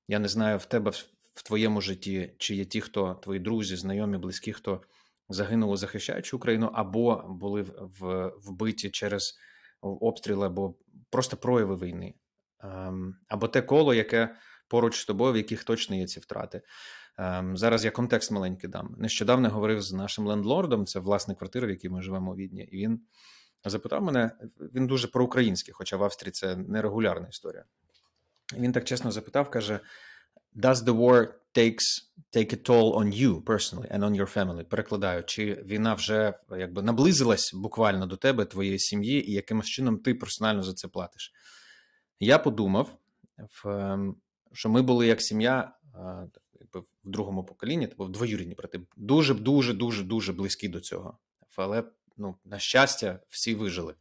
Я не знаю в тебе в твоєму житті, чи є ті, хто твої друзі, знайомі, близькі, хто загинули, захищаючи Україну, або були в, вбиті через обстріли, або просто прояви війни, ем, або те коло, яке поруч з тобою, в яких точно є ці втрати. Ем, зараз я контекст маленький дам. Нещодавно говорив з нашим лендлордом, це власне квартира, в якій ми живемо у Відні, і він запитав мене: він дуже проукраїнський, хоча в Австрії це нерегулярна історія. Він так чесно запитав, каже. Does the war takes take a toll on you personally and on your family? Перекладаю, чи війна вже якби наблизилась буквально до тебе, твоєї сім'ї, і яким чином ти персонально за це платиш? Я подумав, ем, що ми були як сім'я е, якби в другому поколінні, тобто в двоюрідні брати, дуже дуже дуже дуже близькі до цього. Але ну, на щастя, всі вижили.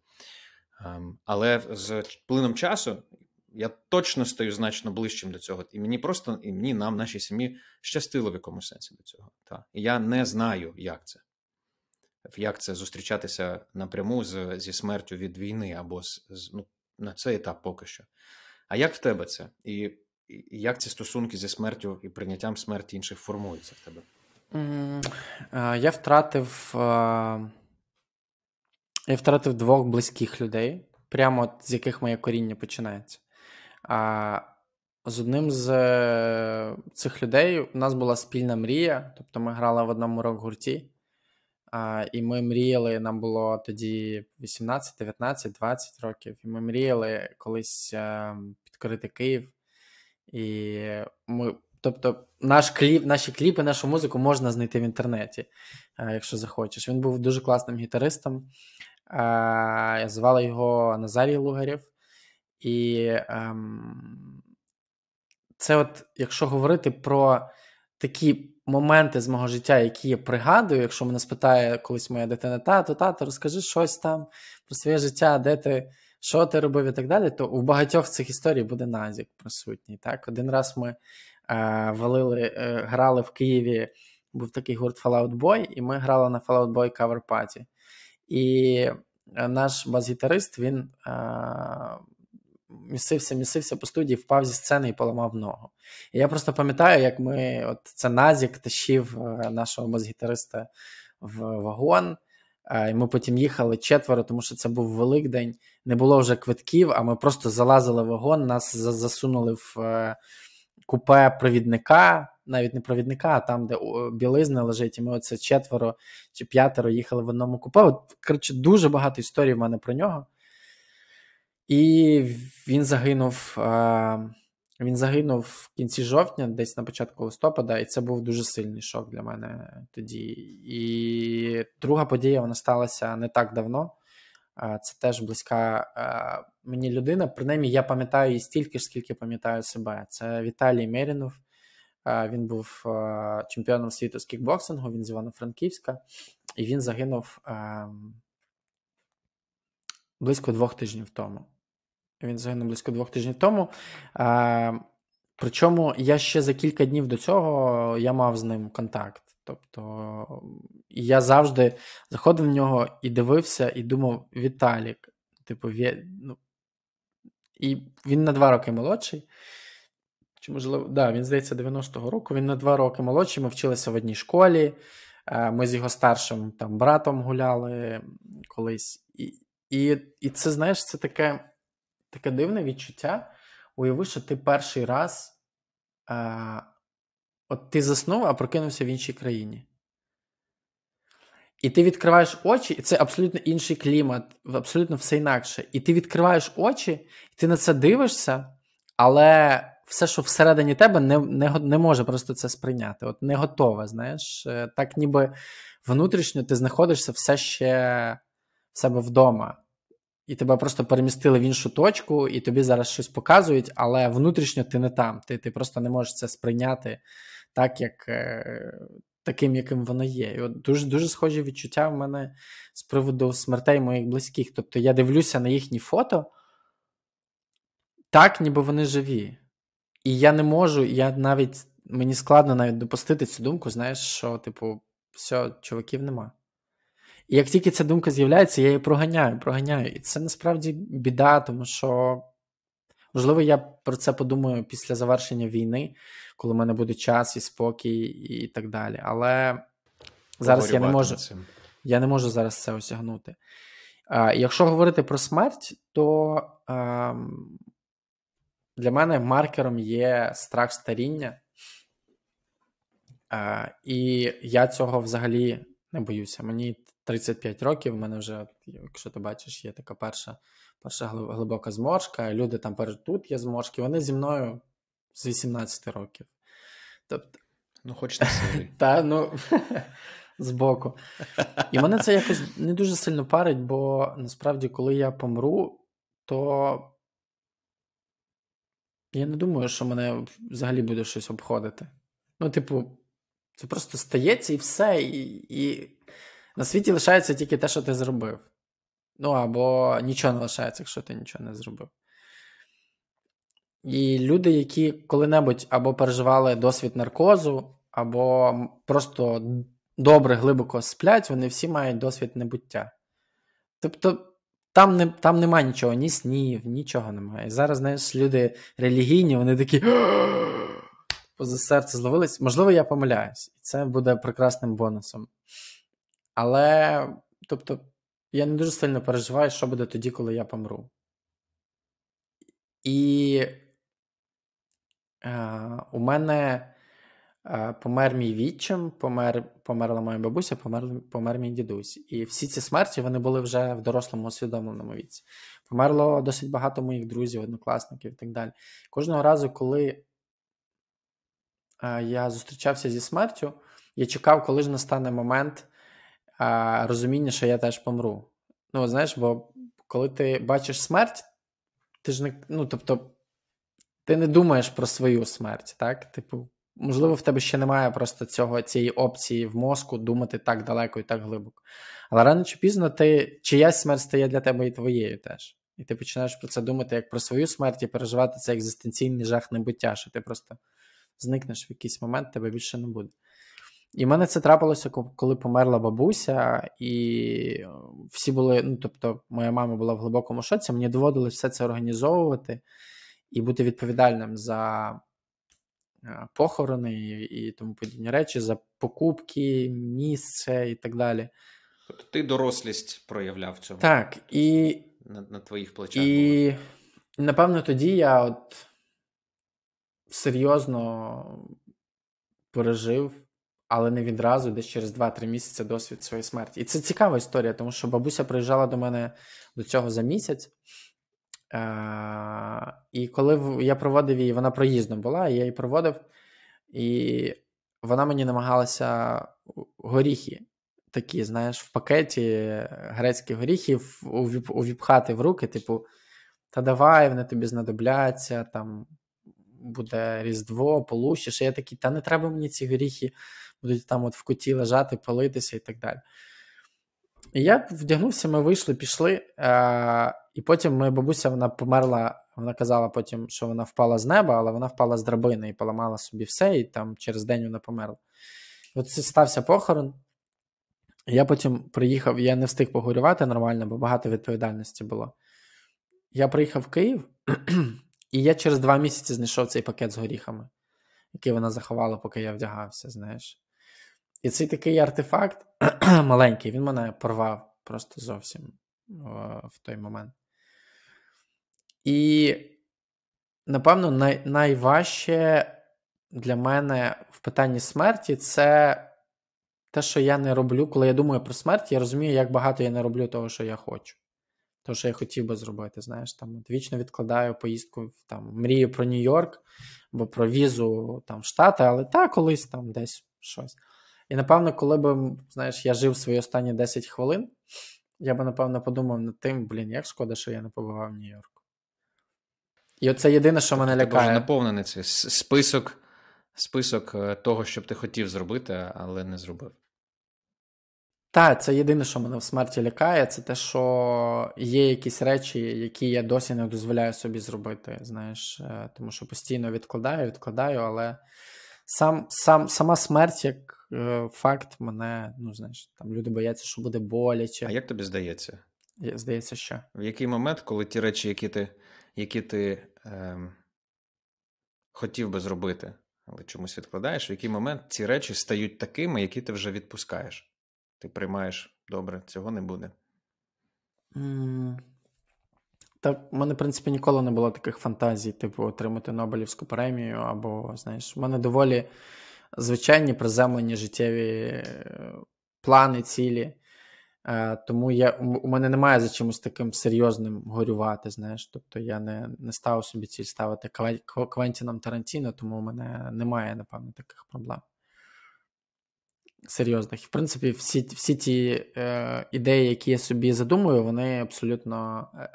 Ем, але з плином часу я точно стаю значно ближчим до цього. І мені просто і мені нам, нашій сім'ї, щастило в якомусь сенсі до цього. Та. І я не знаю, як це. Як це зустрічатися напряму з, зі смертю від війни або з, з ну, на цей етап поки що. А як в тебе це? І, і як ці стосунки зі смертю і прийняттям смерті інших формуються в тебе? Я втратив я втратив двох близьких людей, прямо з яких моє коріння починається. А, З одним з е, цих людей у нас була спільна мрія, тобто ми грали в одному рок-гурті, а, і ми мріяли, нам було тоді 18, 19, 20 років, і ми мріяли колись а, е, підкорити Київ. І ми, тобто, наш кліп, наші кліпи, нашу музику можна знайти в інтернеті, е, якщо захочеш. Він був дуже класним гітаристом. Я звала його Назарій Лугарів. І ем, це, от, якщо говорити про такі моменти з мого життя, які я пригадую, якщо мене спитає колись моя дитина, тато, тато, розкажи щось там про своє життя, де ти, що ти робив і так далі, то у багатьох цих історій буде назік присутній. Так? Один раз ми е, валили, е, грали в Києві, був такий гурт Fallout Boy, і ми грали на Fallout Boy Cover Party. І е, наш бас-гітарист, він. Е, місився, місився по студії, впав зі сцени і поламав ногу. І я просто пам'ятаю, як ми от це Назік тащив е, нашого мозгітариста в вагон. Е, і Ми потім їхали четверо, тому що це був Великдень. Не було вже квитків, а ми просто залазили в вагон, нас засунули в е, купе провідника, навіть не провідника, а там, де білизна лежить. І ми оце четверо чи п'ятеро їхали в одному купе. От коротше, дуже багато історій в мене про нього. І він загинув. Він загинув в кінці жовтня, десь на початку листопада, і це був дуже сильний шок для мене тоді. І друга подія вона сталася не так давно. Це теж близька мені людина. Принаймні, я пам'ятаю її стільки ж, скільки пам'ятаю себе. Це Віталій Мерінов. Він був чемпіоном світу з кікбоксингу, він з Івано-Франківська, і він загинув ем, близько двох тижнів тому. Він загинув близько двох тижнів тому. Е, Причому я ще за кілька днів до цього я мав з ним контакт. Тобто я завжди заходив в нього і дивився, і думав: Віталік, типу, ві... ну, і він на два роки молодший. Чи можливо, да, він здається, 90-го року. Він на два роки молодший. Ми вчилися в одній школі. Е, ми з його старшим там братом гуляли колись. І, і, І це, знаєш, це таке таке дивне відчуття. Уяви, що ти перший раз е, от ти заснув, а прокинувся в іншій країні. І ти відкриваєш очі, і це абсолютно інший клімат, абсолютно все інакше. І ти відкриваєш очі, і ти на це дивишся, але все, що всередині тебе, не не, не може просто це сприйняти. От не готове, знаєш. Е, так ніби внутрішньо ти знаходишся все ще в себе вдома і тебе просто перемістили в іншу точку, і тобі зараз щось показують, але внутрішньо ти не там. Ти ти просто не можеш це сприйняти так, як е, таким, яким воно є. І от Дуже дуже схожі відчуття в мене з приводу смертей моїх близьких. Тобто я дивлюся на їхні фото так, ніби вони живі. І я не можу, я навіть мені складно навіть допустити цю думку, знаєш, що, типу, все, чуваків нема. І як тільки ця думка з'являється, я її проганяю, проганяю. І це насправді біда, тому що, можливо, я про це подумаю після завершення війни, коли в мене буде час і спокій, і так далі. Але зараз я не можу цим. Я не можу зараз це осягнути. А, Якщо говорити про смерть, то а, ем, для мене маркером є страх старіння. А, е, І я цього взагалі не боюся. Мені 35 років в мене вже, якщо ти бачиш, є така перша перша глибока зморшка. Люди там тут є зморшки, вони зі мною з 18 років. Тобто, Ну, хоч на Та, ну, збоку. І мене це якось не дуже сильно парить, бо насправді, коли я помру, то я не думаю, що мене взагалі буде щось обходити. Ну, типу, це просто стається і все. і... і... На світі лишається тільки те, що ти зробив. Ну або нічого не лишається, якщо ти нічого не зробив. І люди, які коли-небудь або переживали досвід наркозу, або просто добре, глибоко сплять, вони всі мають досвід небуття. Тобто, там не, там нема нічого, ні снів, нічого немає. І зараз, знаєш, люди релігійні, вони такі поза серце зловились. Можливо, я помиляюсь, і це буде прекрасним бонусом. Але, тобто, я не дуже сильно переживаю, що буде тоді, коли я помру. І е, у мене е, помер мій відчим, помер, померла моя бабуся, помер помер мій дідусь. І всі ці смерті вони були вже в дорослому усвідомленому віці. Померло досить багато моїх друзів, однокласників і так далі. Кожного разу, коли е, я зустрічався зі смертю, я чекав, коли ж настане момент, а, розуміння, що я теж помру. Ну, знаєш, бо коли ти бачиш смерть, ти ж не ну, тобто, ти не думаєш про свою смерть, так? Типу, можливо, в тебе ще немає просто цього, цієї опції в мозку думати так далеко і так глибоко. Але рано чи пізно ти чиясь смерть стає для тебе і твоєю теж. І ти починаєш про це думати як про свою смерть і переживати цей екзистенційний жах небуття, що ти просто зникнеш в якийсь момент, тебе більше не буде. І в мене це трапилося, коли померла бабуся, і всі були. Ну, тобто, моя мама була в глибокому шоці. Мені доводилось все це організовувати і бути відповідальним за е, похорони і тому подібні речі, за покупки, місце і так далі. Тобто ти дорослість проявляв в цьому. Так, і на, на твоїх плечах. І було. напевно тоді я от серйозно пережив але не відразу, десь через 2-3 місяці досвід своєї смерті. І це цікава історія, тому що бабуся приїжджала до мене до цього за місяць. Е- І коли я проводив її, вона проїздом була, і я її проводив, і вона мені намагалася горіхи. Такі, знаєш, в пакеті грецьких горіхів увіпхати в руки, типу, та давай, вони тобі знадобляться, там буде Різдво, полущиш. І я такий, та не треба мені ці горіхи будуть там от в куті лежати, палитися і так далі. І я вдягнувся, ми вийшли, пішли. Е- І потім моя бабуся вона померла. Вона казала потім, що вона впала з неба, але вона впала з драбини і поламала собі все, і там через день вона померла. От це стався похорон. Я потім приїхав, я не встиг погорювати нормально, бо багато відповідальності було. Я приїхав в Київ, і я через два місяці знайшов цей пакет з горіхами, який вона заховала, поки я вдягався, знаєш. І цей такий артефакт маленький, він мене порвав просто зовсім е, в той момент. І, напевно, най- найважче для мене в питанні смерті це те, що я не роблю. Коли я думаю про смерть, я розумію, як багато я не роблю того, що я хочу. Того, що я хотів би зробити, знаєш, там вічно відкладаю поїздку, там мрію про Нью-Йорк або про візу там в Штати, але та колись там десь щось. І напевно, коли б, знаєш, я жив свої останні 10 хвилин, я би, напевно, подумав над тим, блін, як шкода, що я не побував в Нью-Йорку. І оце єдине, що тобто мене лякає. Дуже наповнений цей список список е, того, що б ти хотів зробити, але не зробив. Так, це єдине, що мене в смерті лякає, це те, що є якісь речі, які я досі не дозволяю собі зробити. Знаєш, е, тому що постійно відкладаю, відкладаю, але сам, сам, сама смерть як Е, факт мене, ну знаєш, там люди бояться, що буде боляче. А як тобі здається? Е, здається, що в який момент, коли ті речі, які ти які ти ем, хотів би зробити, але чомусь відкладаєш, в який момент ці речі стають такими, які ти вже відпускаєш? Ти приймаєш добре, цього не буде. Mm. Та в мене, в принципі, ніколи не було таких фантазій, типу, отримати Нобелівську премію, або, знаєш, в мене доволі звичайні приземлені життєві е, плани, цілі. Е, тому я, у мене немає за чимось таким серйозним горювати. знаєш, Тобто я не не ставив собі ціль ставити Квентіном Тарантіно, тому у мене немає, напевно, таких проблем. Серйозних. в принципі, всі всі ті е, ідеї, які я собі задумую, вони абсолютно е,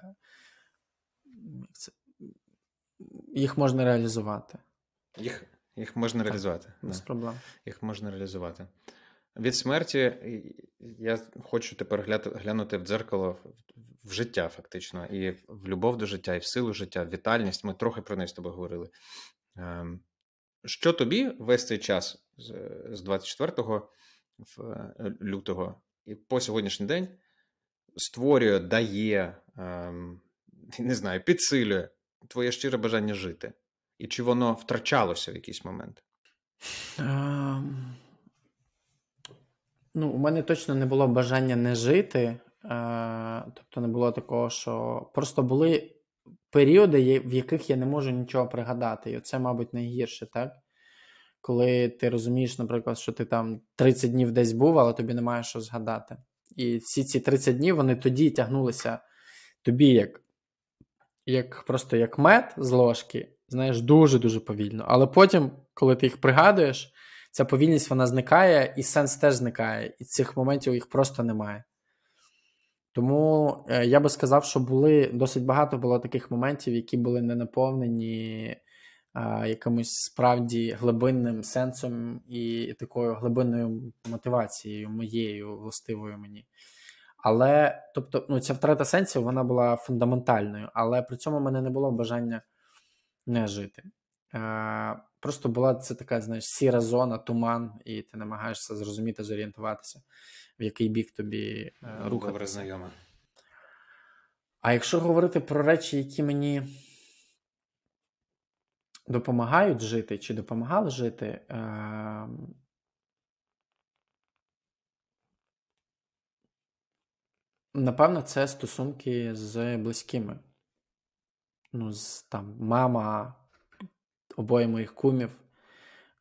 їх можна реалізувати. Їх їх можна так, реалізувати. Без да. проблем. Їх можна реалізувати. Від смерті я хочу тепер глянути в дзеркало в життя, фактично, і в любов до життя, і в силу життя, в вітальність. Ми трохи про неї з тобою говорили. Ем, що тобі весь цей час з 24 лютого і по сьогоднішній день створює, дає, ем, не знаю, підсилює твоє щире бажання жити? і чи воно втрачалося в якийсь момент? Ем, ну, У мене точно не було бажання не жити. Е, тобто не було такого, що просто були періоди, в яких я не можу нічого пригадати. І це, мабуть, найгірше, так? Коли ти розумієш, наприклад, що ти там 30 днів десь був, але тобі немає що згадати. І всі ці 30 днів вони тоді тягнулися тобі як як просто як мед з ложки, знаєш, дуже-дуже повільно. Але потім, коли ти їх пригадуєш, ця повільність вона зникає, і сенс теж зникає. І цих моментів їх просто немає. Тому е, я би сказав, що були досить багато було таких моментів, які були не наповнені а, якимось справді глибинним сенсом і такою глибинною мотивацією, моєю властивою мені. Але тобто, ну ця втрата сенсів вона була фундаментальною, але при цьому в мене не було бажання не жити. Просто була це така, знаєш, сіра зона, туман, і ти намагаєшся зрозуміти, зорієнтуватися, в який бік тобі е, ну, рухатися. Добре знайоме. А якщо говорити про речі, які мені допомагають жити чи допомагали жити, ем, напевно, це стосунки з близькими ну, з там мама обоє моїх кумів,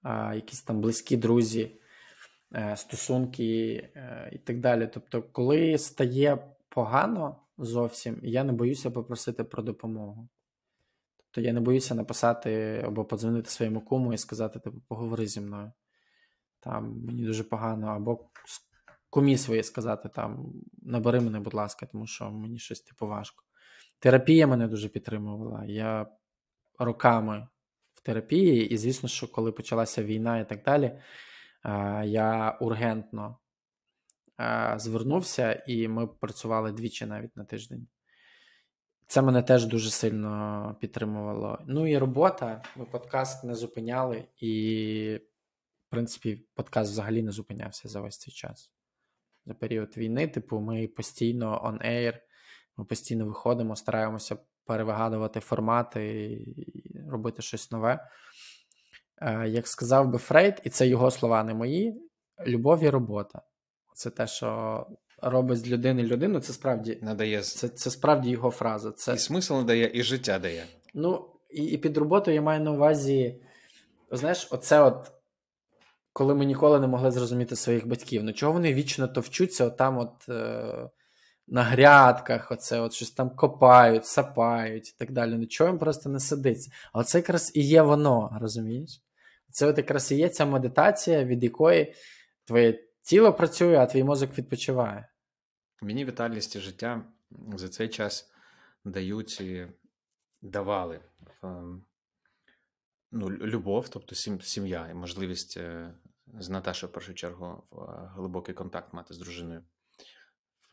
а, якісь там близькі друзі, а, е, стосунки а, е, і так далі. Тобто, коли стає погано зовсім, я не боюся попросити про допомогу. Тобто я не боюся написати або подзвонити своєму куму і сказати, типу, поговори зі мною. Там мені дуже погано, або кумі своє сказати, там набери мене, будь ласка, тому що мені щось типу важко. Терапія мене дуже підтримувала. Я роками в терапії, і звісно, що коли почалася війна і так далі, е, я ургентно е, звернувся, і ми працювали двічі навіть на тиждень. Це мене теж дуже сильно підтримувало. Ну і робота. Ми подкаст не зупиняли, і, в принципі, подкаст взагалі не зупинявся за весь цей час. За період війни, типу, ми постійно on-air ми постійно виходимо, стараємося перевигадувати формати і робити щось нове. Е, як сказав би Фрейд, і це його слова, не мої. Любов і робота. Це те, що робить з людини людину, це справді надає це це справді його фраза. Це і смисл надає, і життя дає. Ну, і і під роботою я маю на увазі, знаєш, оце от коли ми ніколи не могли зрозуміти своїх батьків. Ну чого вони вічно товчуться, отам от. Е на грядках, оце от щось там копають, сапають і так далі. Нічого ну, їм просто не сидиться. Але це якраз і є воно, розумієш? Це от якраз і є ця медитація, від якої твоє тіло працює, а твій мозок відпочиває. Мені вітальність життя за цей час дають і давали ем, ну, любов, тобто сім'я і можливість е, з Наташою в першу чергу е, глибокий контакт мати з дружиною.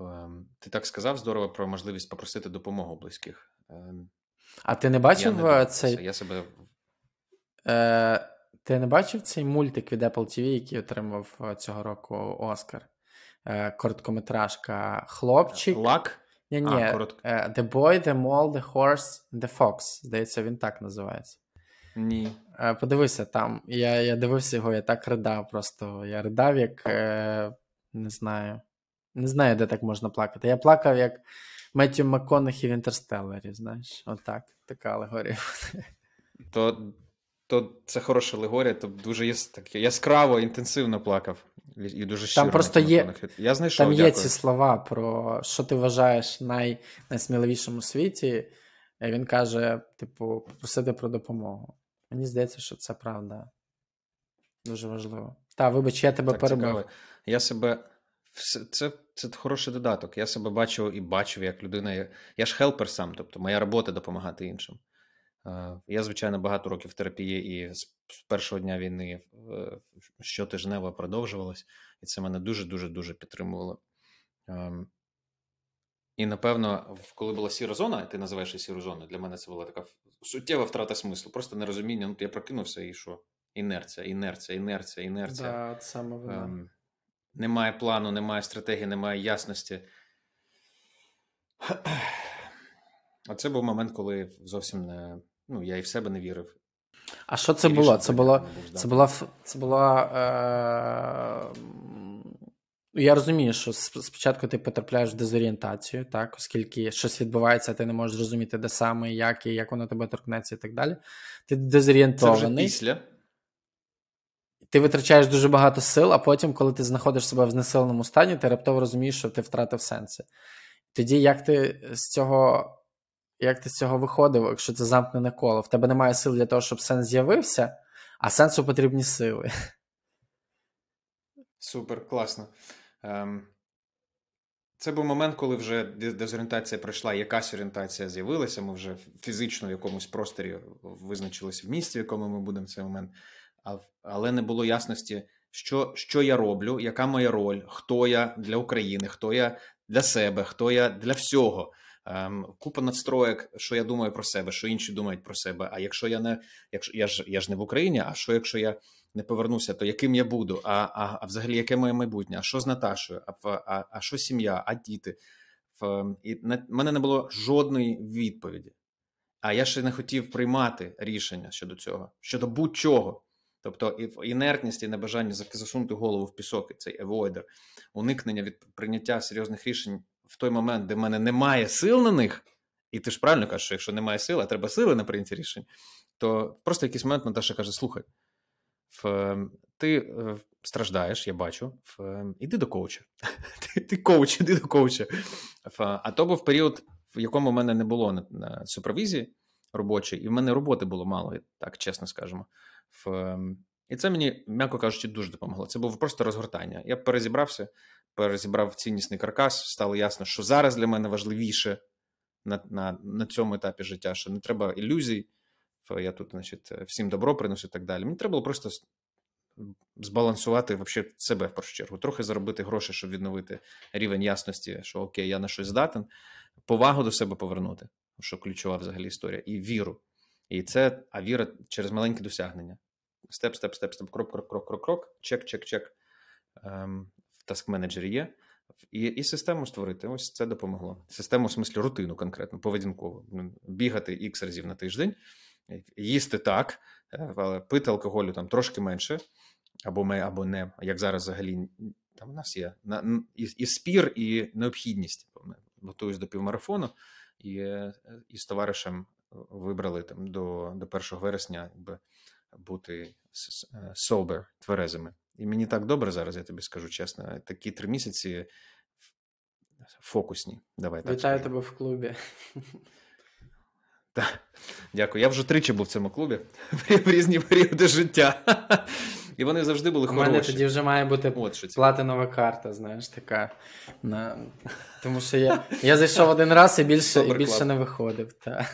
Ем, ти так сказав здорово про можливість попросити допомогу близьких. Ем, а ти не бачив я е, цей. я себе... Е, Ти не бачив цей мультик від Apple TV, який отримав е, цього року Оскар? Е, Короткометражка Хлопчик. Лак? Ні, ні. А, корот... Е, the Boy, The Mole, The Horse, The Fox. Здається, він так називається. Ні. Е, подивися там. Я я дивився його, я так ридав. Просто я ридав, як е, не знаю. Не знаю, де так можна плакати. Я плакав як Меттю МакКонахі в Інтерстеллері, знаєш, отак, така алегорія. То то це хороша алегорія, то дуже є так, яскраво, інтенсивно плакав. І дуже щиро. Там просто є Я знайшов, Там є ці слова про що ти вважаєш най... найсміливішим у світі. І він каже: типу, попросити про допомогу. Мені здається, що це правда. Дуже важливо. Та, вибач, я тебе так, перебив. Цікавий. Я себе це це, це хороший додаток. Я себе бачив і бачив, як людина. Я ж хелпер сам, тобто моя робота допомагати іншим. Е, я, звичайно, багато років терапії і з першого дня війни е, щотижнево продовжувалось, і це мене дуже-дуже дуже підтримувало. Ем, і напевно, коли була сіра зона, ти називаєш її сіру зону, для мене це була така суттєва втрата смислу. Просто нерозуміння. Ну, я прокинувся і що? Інерція, інерція, інерція, інерція. Да, саме вона. Ем, немає плану, немає стратегії, немає ясності. А це був момент, коли зовсім не ну, я і в себе не вірив. А що це було? Це була це була це була. Е... Я розумію, що спочатку ти потрапляєш в дезорієнтацію, так, оскільки щось відбувається, ти не можеш зрозуміти, де саме, як і як воно тебе торкнеться, і так далі. Ти дезорієнтований. Це вже після. Ти витрачаєш дуже багато сил, а потім, коли ти знаходиш себе в знесиленому стані, ти раптово розумієш, що ти втратив сенси. Тоді як ти з цього як ти з цього виходив, якщо це замкнене коло? В тебе немає сил для того, щоб сенс з'явився, а сенсу потрібні сили. Супер, класно. Ем, Це був момент, коли вже дезорієнтація пройшла, якась орієнтація з'явилася. Ми вже фізично в якомусь просторі визначились в місті, в якому ми будемо в цей момент але не було ясності, що що я роблю, яка моя роль, хто я для України, хто я для себе, хто я для всього. Ем, Купа надстроєк, що я думаю про себе, що інші думають про себе. А якщо я не якщо я ж я ж не в Україні, а що якщо я не повернуся, то яким я буду? А а, а взагалі яке моє майбутнє? А що з Наташою? А а, а що сім'я, а діти? В, ем, і на мене не було жодної відповіді. А я ще не хотів приймати рішення щодо цього, щодо будь-чого. Тобто і інертність і небажання засунути голову в пісок, цей евойдер, уникнення від прийняття серйозних рішень в той момент, де в мене немає сил на них, і ти ж правильно кажеш, що якщо немає сил, а треба сили на прийняття рішень, то просто якийсь момент Наташа каже: Слухай, в, ем, ти е, страждаєш, я бачу. В, ем, іди до коуча. Ти, ти коуч, іди до коуча. В, а то був період, в якому в мене не було на, на супервізії робочої, і в мене роботи було мало, так чесно скажемо в. Ем, і це мені, м'яко кажучи, дуже допомогло. Це було просто розгортання. Я перезібрався, перезібрав ціннісний каркас. Стало ясно, що зараз для мене важливіше на на, на цьому етапі життя, що не треба ілюзій. Я тут, значить, всім добро приносю і так далі. Мені треба було просто збалансувати вообще себе в першу чергу, трохи заробити гроші, щоб відновити рівень ясності, що окей, я на щось здатен, повагу до себе повернути, що ключова взагалі історія, і віру. І це а віра через маленькі досягнення степ, степ, степ, степ, крок, крок, крок, крок, крок, чек, чек, чек. Ем, в таск-менеджері є. І і систему створити. Ось це допомогло. Систему в смислі рутину конкретно, поведінкову. Ну, бігати X разів на тиждень, їсти так, е, але пити алкоголю там трошки менше, або ми, або не. Як зараз взагалі там у нас є і, і спір, і необхідність. Готуюсь до півмарафону і е, і з товаришем вибрали там до, до 1 вересня. якби бути е, sober, тверезими. І мені так добре зараз, я тобі скажу чесно. Такі три місяці фокусні. Давай так. Вітаю тебе в клубі. Так, дякую. Я вже тричі був в цьому клубі в різні періоди життя. І вони завжди були хороші. У мене тоді вже має бути От, що платинова карта, знаєш, така. На... Тому що я я зайшов один раз і більше і більше не виходив. Та.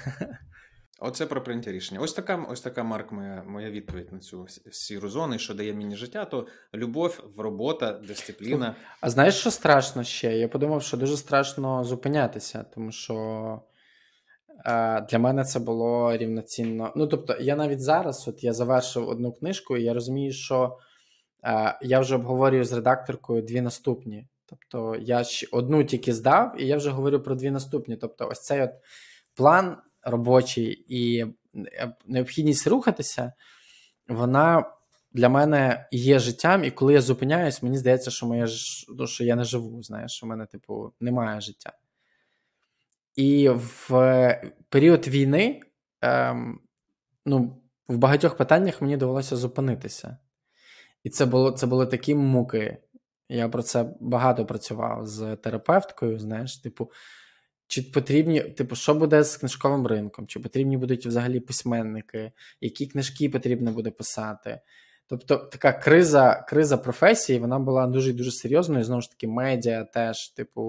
Оце про прийняття рішення. Ось така ось така Марк, моя моя відповідь на цю сіру зону, що дає мені життя, то любов, робота, дисципліна. А знаєш, що страшно ще? Я подумав, що дуже страшно зупинятися, тому що е, для мене це було рівноцінно. Ну, тобто, я навіть зараз от я завершив одну книжку, і я розумію, що е, я вже обговорюю з редакторкою дві наступні. Тобто, я одну тільки здав, і я вже говорю про дві наступні. Тобто, ось цей от план робочий і е, необхідність рухатися, вона для мене є життям, і коли я зупиняюсь, мені здається, що моє ну, що я не живу, знаєш, що в мене, типу, немає життя. І в е, період війни ем, ну, в багатьох питаннях мені довелося зупинитися. І це було, це були такі муки. Я про це багато працював з терапевткою, знаєш, типу, чи потрібні, типу, що буде з книжковим ринком? Чи потрібні будуть взагалі письменники, які книжки потрібно буде писати? Тобто така криза криза професії вона була дуже дуже серйозною. Знову ж таки, медіа теж, типу,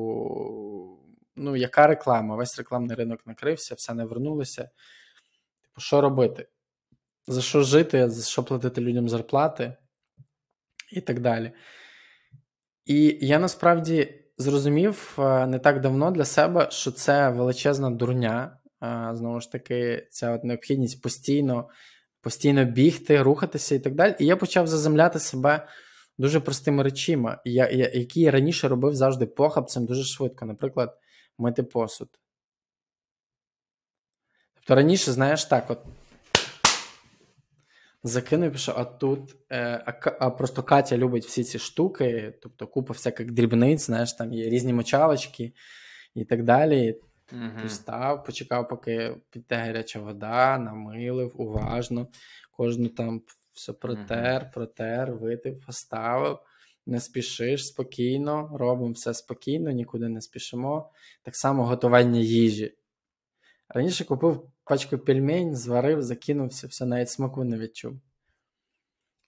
ну, яка реклама? Весь рекламний ринок накрився, все не вернулося. Типу, що робити? За що жити, за що платити людям зарплати і так далі. І я насправді зрозумів е, не так давно для себе, що це величезна дурня. Е, знову ж таки, ця от необхідність постійно постійно бігти, рухатися і так далі. І я почав заземляти себе дуже простими речима, я, я, які я раніше робив завжди похабцем дуже швидко, наприклад, мити посуд. Тобто раніше, знаєш, так, от Закинув, що а тут е, а, а просто Катя любить всі ці штуки, тобто купа всяких дрібниць, знаєш, там є різні мочалочки і так далі. Mm-hmm. почекав, поки піде гаряча вода, намилив уважно, кожну там все протер, mm протер, витив, поставив. Не спішиш спокійно, робимо все спокійно, нікуди не спішимо. Так само готування їжі. Раніше купив пачку пельмень, зварив, закинувся, все навіть смаку не відчув.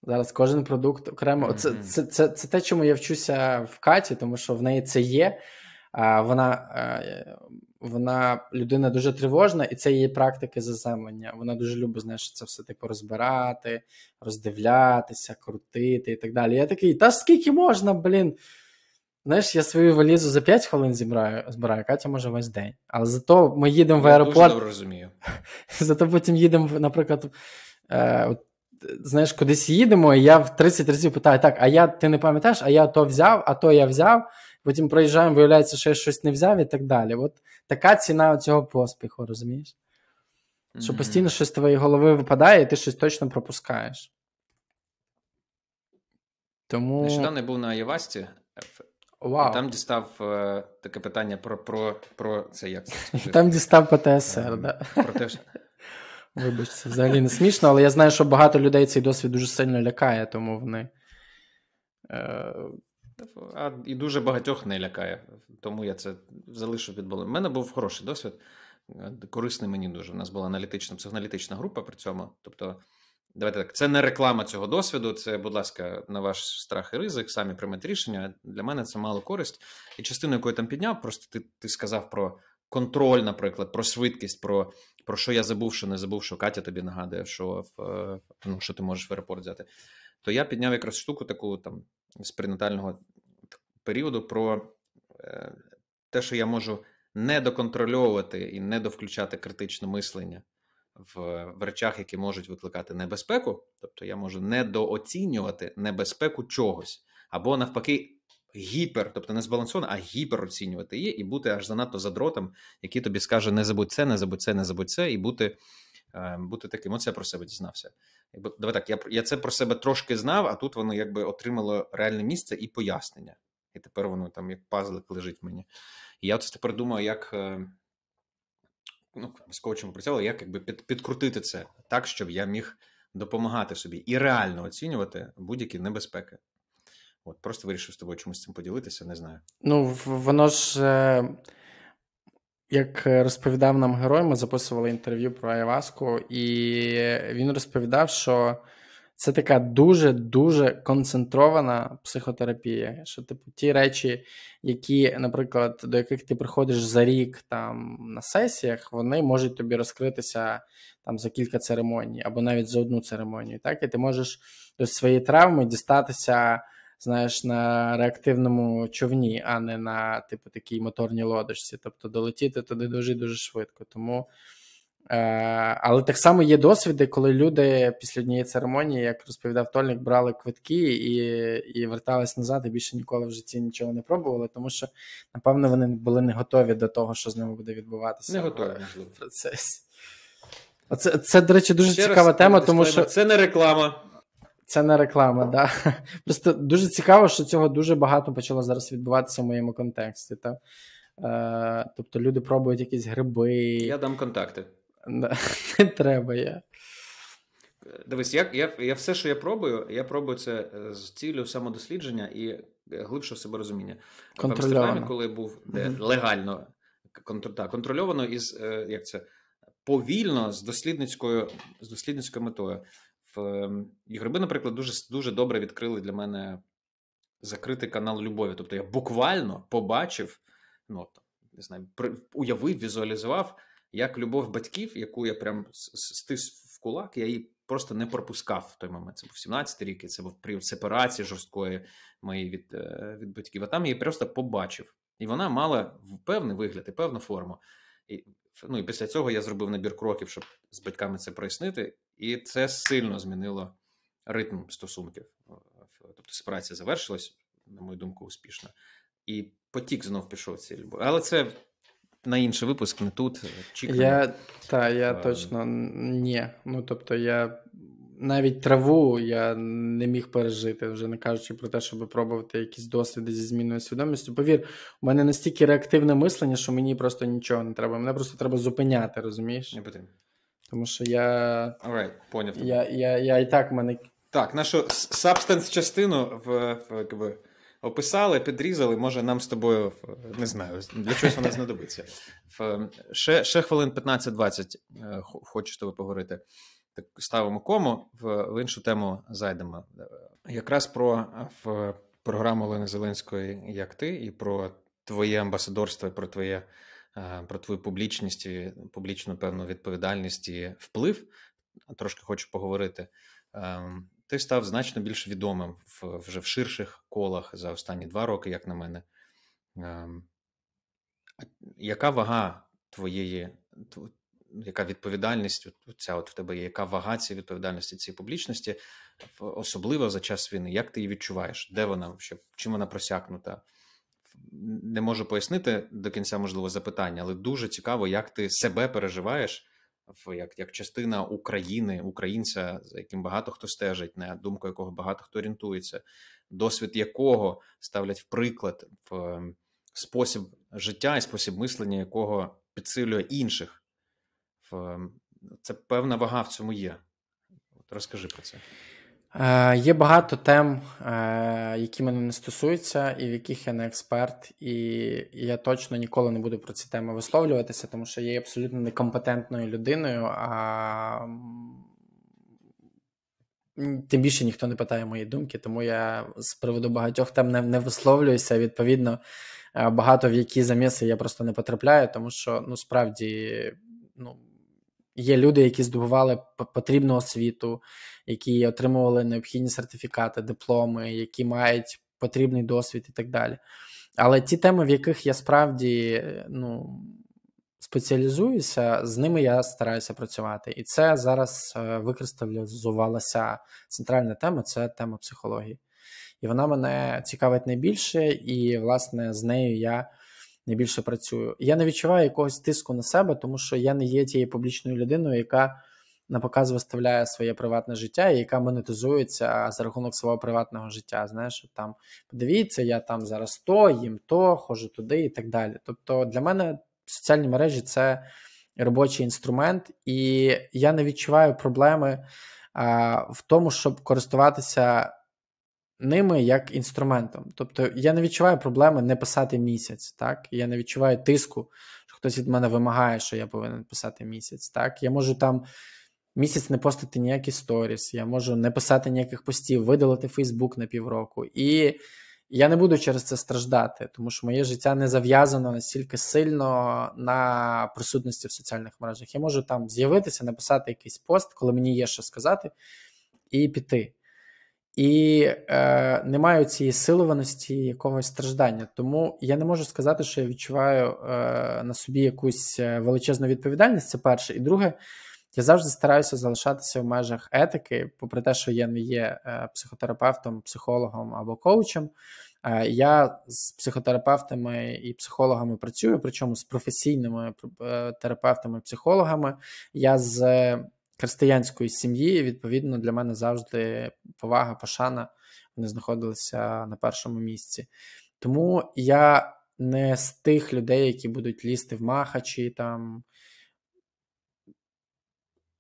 Зараз кожен продукт окремо. Mm-hmm. Це, це це, це, те, чому я вчуся в Каті, тому що в неї це є. А, Вона е, вона людина дуже тривожна, і це її практики заземлення. Вона дуже любить знаєш, це все типу розбирати, роздивлятися, крутити і так далі. Я такий, та скільки можна, блін. Знаєш, я свою валізу за 5 хвилин зібраю, збираю, Катя може весь день. Але зато ми їдемо в аеропорт. Я добре розумію. Зато потім їдемо, наприклад, е, от, знаєш, кудись їдемо, і я в 30 разів питаю: так, а я ти не пам'ятаєш, а я то взяв, а то я взяв. Потім проїжджаємо, виявляється, що я щось не взяв і так далі. От така ціна цього поспіху, розумієш? Що постійно щось з твоєї голови випадає, і ти щось точно пропускаєш. Тому... Нещодавно був на Євасті Вау. І там дістав е, таке питання про про, про це як це Там дістав ПТСР, ем, да. Про те, що... Вибач, взагалі не смішно, але я знаю, що багато людей цей досвід дуже сильно лякає, тому вони. Е... А І дуже багатьох не лякає, тому я це залишу від болем. У мене був хороший досвід, е, корисний мені дуже. У нас була аналітична психоаналітична група при цьому. Тобто Давайте так. Це не реклама цього досвіду. Це, будь ласка, на ваш страх і ризик, самі приймете рішення. Для мене це мало користь. І частину, яку я там підняв, просто ти ти сказав про контроль, наприклад, про швидкість, про про що я забув, що не забув, що Катя тобі нагадує, що е, ну, що ти можеш в аеропорт взяти. То я підняв якраз штуку таку там з пренатального періоду про е, те, що я можу не доконтрольовувати і не довключати критичне мислення в, в речах, які можуть викликати небезпеку, тобто я можу недооцінювати небезпеку чогось, або навпаки, гіпер, тобто не збалансовано, а гіпероцінювати її і бути аж занадто задротом, який тобі скаже: не забудь це, не забудь це, не забудь це, і бути е, бути таким. Оце я про себе дізнався. Якби давай так, я я це про себе трошки знав, а тут воно якби отримало реальне місце і пояснення. І тепер воно там як пазлик лежить мені. І я от тепер думаю, як е, ну, з коучем працювали, як якби під, підкрутити це так, щоб я міг допомагати собі і реально оцінювати будь-які небезпеки. От Просто вирішив з тобою чомусь цим поділитися, не знаю. Ну, воно ж, е, як розповідав нам герой, ми записували інтерв'ю про Айваску, і він розповідав, що. Це така дуже-дуже концентрована психотерапія. Що, типу, ті речі, які, наприклад, до яких ти приходиш за рік там на сесіях, вони можуть тобі розкритися там за кілька церемоній, або навіть за одну церемонію. Так, і ти можеш до своєї травми дістатися, знаєш, на реактивному човні, а не на типу такій моторній лодочці. Тобто долетіти туди дуже дуже швидко. Тому. Е, але так само є досвіди, коли люди після однієї церемонії, як розповідав Тольник, брали квитки і і вертались назад і більше ніколи в житті нічого не пробували, тому що напевно вони були не готові до того, що з ними буде відбуватися. Не готові в процесі. Це, це, до речі, дуже Ще цікава раз, тема, тому що це не реклама. Це не реклама, да. Просто дуже цікаво, що цього дуже багато почало зараз відбуватися в моєму контексті. Та? Е, Тобто люди пробують якісь гриби. Я дам контакти. Не треба я. Дивись, я, я я, все, що я пробую, я пробую це е, з цілею самодослідження і е, глибшого себе розуміння. В Амстердамі, коли був де, mm-hmm. легально контр, да, контрольовано із е, як це, повільно з дослідницькою з дослідницькою метою. В ем, Ігриби, наприклад, дуже дуже добре відкрили для мене закритий канал любові. Тобто я буквально побачив, ну не знаю, уявив, візуалізував як любов батьків, яку я прям стис в кулак, я її просто не пропускав в той момент. Це був 17 й рік, і це був період сепарації жорсткої моєї від е, від батьків. А там я її просто побачив. І вона мала певний вигляд і певну форму. І, Ну і після цього я зробив набір кроків, щоб з батьками це прояснити, і це сильно змінило ритм стосунків. Тобто сепарація завершилась, на мою думку, успішно. І потік знов пішов цієї любові. Але це на інший випуск, не тут. Е, чікаємо. Я та я е, точно ні. Ну тобто, я навіть траву я не міг пережити, вже не кажучи про те, щоб пробувати якісь досвіди зі зміною свідомістю. Повір, у мене настільки реактивне мислення, що мені просто нічого не треба. Мене просто треба зупиняти, розумієш? Не потрібно. Тому що я. Alright, поняв. Я я, я, я і так мене. Так, нашу сабстанс частину в. в, в описали, підрізали. Може, нам з тобою не знаю, для чогось вона знадобиться. Ще ще хвилин 15-20 е, хочу з тобою поговорити. Так ставимо кому в іншу тему зайдемо. Якраз про в програму Олени Зеленської, як ти, і про твоє амбасадорство, про твоє. Е, про твою публічність, і публічну певну відповідальність і вплив трошки хочу поговорити. Ем, ти став значно більш відомим в, вже в ширших колах за останні два роки, як на мене. Ем, яка вага твоєї, яка відповідальність ця от в тебе є? Яка вага цієї відповідальності цієї публічності, особливо за час війни? Як ти її відчуваєш? Де вона? Чим вона просякнута? Не можу пояснити до кінця, можливо, запитання, але дуже цікаво, як ти себе переживаєш в як як частина України, українця, за яким багато хто стежить, на думку якого багато хто орієнтується, досвід якого ставлять в приклад в ем, спосіб життя і спосіб мислення, якого підсилює інших, в ем, це певна вага в цьому є. От розкажи про це. Е, є багато тем, е, які мене не стосуються, і в яких я не експерт, і я точно ніколи не буду про ці теми висловлюватися, тому що я є абсолютно некомпетентною людиною, а тим більше ніхто не питає мої думки, тому я з приводу багатьох тем не, не висловлююся. Відповідно, е, багато в які заміси я просто не потрапляю, тому що ну справді ну, є люди, які здобували потрібну освіту які отримували необхідні сертифікати, дипломи, які мають потрібний досвід і так далі. Але ті теми, в яких я справді ну, спеціалізуюся, з ними я стараюся працювати. І це зараз е, викристалізувалася центральна тема це тема психології. І вона мене цікавить найбільше, і, власне, з нею я найбільше працюю. Я не відчуваю якогось тиску на себе, тому що я не є тією публічною людиною, яка на показ виставляє своє приватне життя, і яка монетизується за рахунок свого приватного життя. Знаєш, там подивіться, я там зараз то, їм то, хожу туди і так далі. Тобто для мене соціальні мережі це робочий інструмент, і я не відчуваю проблеми а, в тому, щоб користуватися. Ними як інструментом. Тобто я не відчуваю проблеми не писати місяць, так? Я не відчуваю тиску, що хтось від мене вимагає, що я повинен писати місяць. так? Я можу там місяць не постити ніякі сторіс, я можу не писати ніяких постів, видалити Фейсбук на півроку. І я не буду через це страждати, тому що моє життя не зав'язано настільки сильно на присутності в соціальних мережах. Я можу там з'явитися, написати якийсь пост, коли мені є що сказати, і піти. І е, не маю цієї силованості якогось страждання. Тому я не можу сказати, що я відчуваю е, на собі якусь е, величезну відповідальність. Це перше. І друге, я завжди стараюся залишатися в межах етики, попри те, що я не є е, психотерапевтом, психологом або коучем. Е, я з психотерапевтами і психологами працюю, причому з професійними е, терапевтами, психологами. Я з християнської сім'ї. Відповідно, для мене завжди повага, пошана. Вони знаходилися на першому місці. Тому я не з тих людей, які будуть лізти в махачі там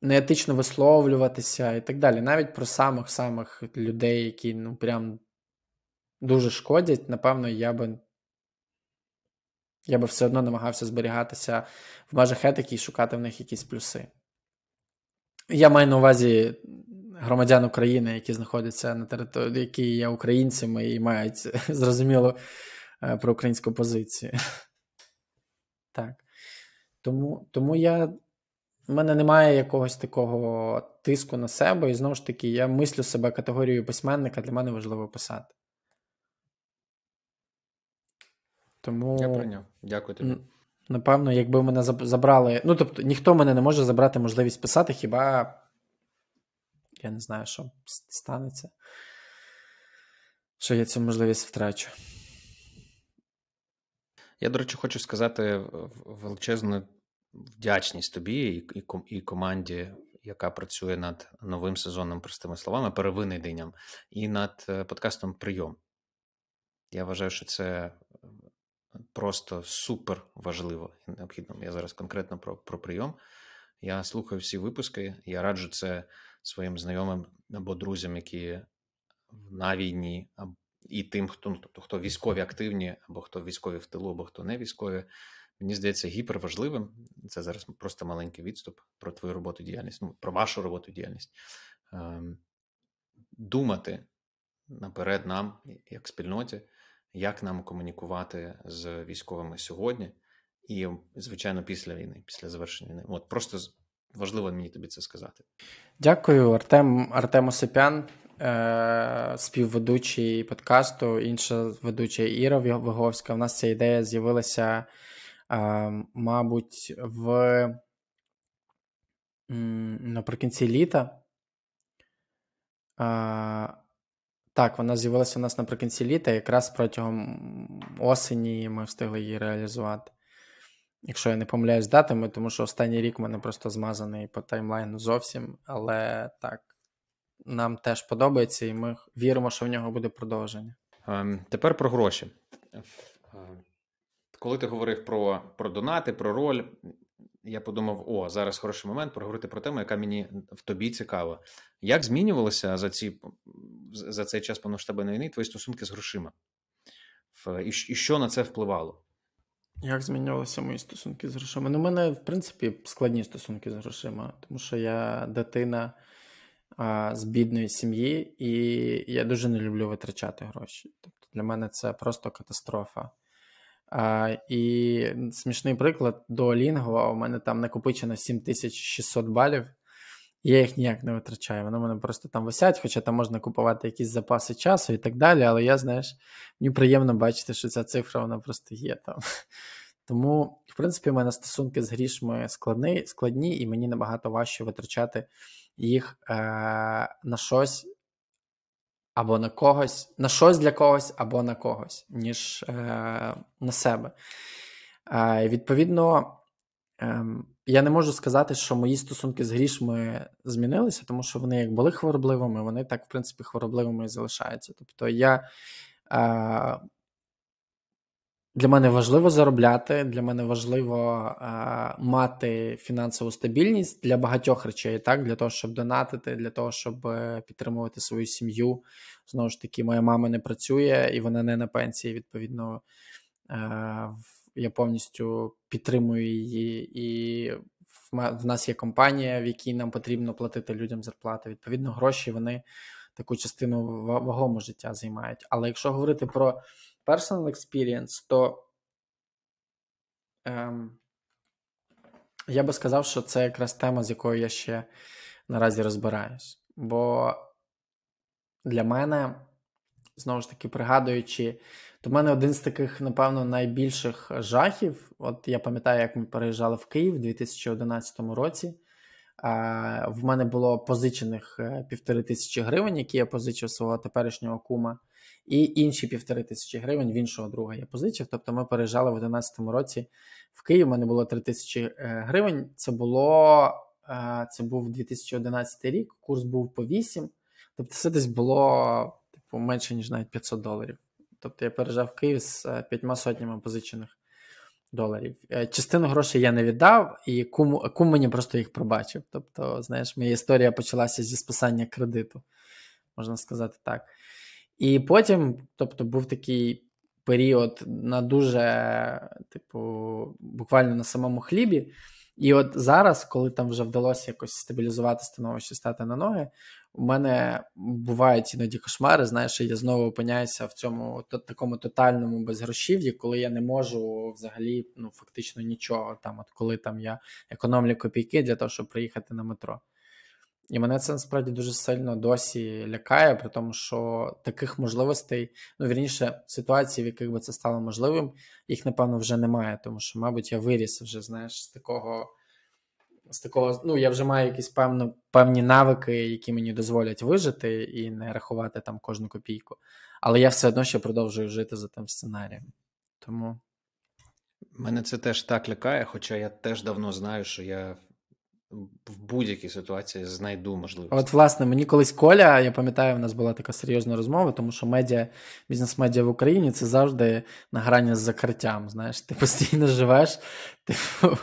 неетично висловлюватися і так далі. Навіть про самих-самих людей, які ну прям дуже шкодять, напевно, я би я би все одно намагався зберігатися в межах етики і шукати в них якісь плюси. Я маю на увазі громадян України, які знаходяться на території, які є українцями і мають зрозуміло е, про українську позицію. Так. Тому тому я у мене немає якогось такого тиску на себе, і знову ж таки, я мислю себе категорією письменника, для мене важливо писати. Тому я прийняв. Дякую тобі. Напевно, якби мене забрали. Ну, тобто, ніхто мене не може забрати можливість писати, хіба я не знаю, що станеться. Що я цю можливість втрачу. Я, до речі, хочу сказати величезну вдячність тобі і, і і, команді, яка працює над новим сезоном, простими словами, перевинайденням, і над е, подкастом Прийом. Я вважаю, що це е, просто супер важливо і необхідно. Я зараз конкретно про, про прийом. Я слухаю всі випуски. Я раджу це своїм знайомим або друзям, які на війні, і тим, хто ну, тобто хто військові активні, або хто військові в тилу, або хто не військові мені здається, гіперважливим. Це зараз просто маленький відступ про твою роботу діяльність, ну про вашу роботу діяльність. Ем, думати наперед нам, як спільноті, як нам комунікувати з військовими сьогодні, і, звичайно, після війни, після завершення війни. От просто важливо мені тобі це сказати. Дякую, Артем Артем Осипян. Е, співведучий подкасту, інша ведуча Іра Виговська. У нас ця ідея з'явилася мабуть, в наприкінці літа. Так, вона з'явилася у нас наприкінці літа, якраз протягом осені ми встигли її реалізувати. Якщо я не помиляюсь датами, тому що останній рік в мене просто змазаний по таймлайну зовсім. Але так, нам теж подобається, і ми віримо, що в нього буде продовження. Ем, тепер про гроші. Е, коли ти говорив про про донати, про роль, я подумав: о, зараз хороший момент проговорити про тему, яка мені в тобі цікава. Як змінювалися за ці за цей час повноштабної війни твої стосунки з грошима? І що на це впливало? Як змінювалися мої стосунки з грошима? Ну, у мене, в принципі, складні стосунки з грошима, тому що я дитина а, з бідної сім'ї, і я дуже не люблю витрачати гроші. Тобто для мене це просто катастрофа і смішний приклад до Лінгва у мене там накопичено 7600 балів. Я їх ніяк не витрачаю. Вони в мене просто там висять, хоча там можна купувати якісь запаси часу і так далі. Але я, знаєш, мені приємно бачити, що ця цифра вона просто є там. Тому, в принципі, в мене стосунки з грішми складні, складні і мені набагато важче витрачати їх е- на щось, або на когось, на щось для когось, або на когось, ніж е, на себе. Е, Відповідно, е, я не можу сказати, що мої стосунки з грішми змінилися, тому що вони як були хворобливими, вони так, в принципі, хворобливими і залишаються. Тобто я. Е, для мене важливо заробляти, для мене важливо а, е, мати фінансову стабільність для багатьох речей, так для того, щоб донатити, для того, щоб е, підтримувати свою сім'ю. Знову ж таки, моя мама не працює і вона не на пенсії. Відповідно, а, е, я повністю підтримую її, і в, в нас є компанія, в якій нам потрібно платити людям зарплати. Відповідно, гроші вони таку частину вагому життя займають. Але якщо говорити про personal experience, то ем, я би сказав, що це якраз тема, з якою я ще наразі розбираюсь. Бо для мене, знову ж таки, пригадуючи, до мене один з таких, напевно, найбільших жахів. От я пам'ятаю, як ми переїжджали в Київ у 2011 році. В мене було позичених е, півтори тисячі гривень, які я позичив свого теперішнього кума і інші півтори тисячі гривень в іншого друга я позичив. Тобто ми переїжджали в 2011 році в Київ. У мене було 3 тисячі е, гривень. Це було е, це був 2011 рік, курс був по 8. Тобто, це десь було типу, менше, ніж навіть 500 доларів. Тобто я переїжджав в Київ з е, п'ятьма сотнями позичених доларів. Частину грошей я не віддав, і кум, кум мені просто їх пробачив. Тобто, знаєш, моя історія почалася зі списання кредиту, можна сказати так. І потім, тобто, був такий період на дуже, типу, буквально на самому хлібі. І от зараз, коли там вже вдалося якось стабілізувати становище, стати на ноги, у мене бувають іноді кошмари. Знаєш, я знову опиняюся в цьому такому тотальному безгрошів'ї, коли я не можу взагалі ну фактично нічого. Там, от коли там я економлю копійки для того, щоб приїхати на метро. І мене це насправді дуже сильно досі лякає, при тому, що таких можливостей, ну вірніше, ситуацій, в яких би це стало можливим, їх, напевно, вже немає. Тому що, мабуть, я виріс вже, знаєш, з такого, з такого, ну я вже маю якісь певно, певні навики, які мені дозволять вижити і не рахувати там кожну копійку. Але я все одно ще продовжую жити за тим сценарієм. Тому. Мене це теж так лякає, хоча я теж давно знаю, що я в будь-якій ситуації знайду можливість. От, власне, мені колись Коля, я пам'ятаю, в нас була така серйозна розмова, тому що медіа, бізнес-медіа в Україні це завжди награння з закриттям. Знаєш, ти постійно живеш, ти типу,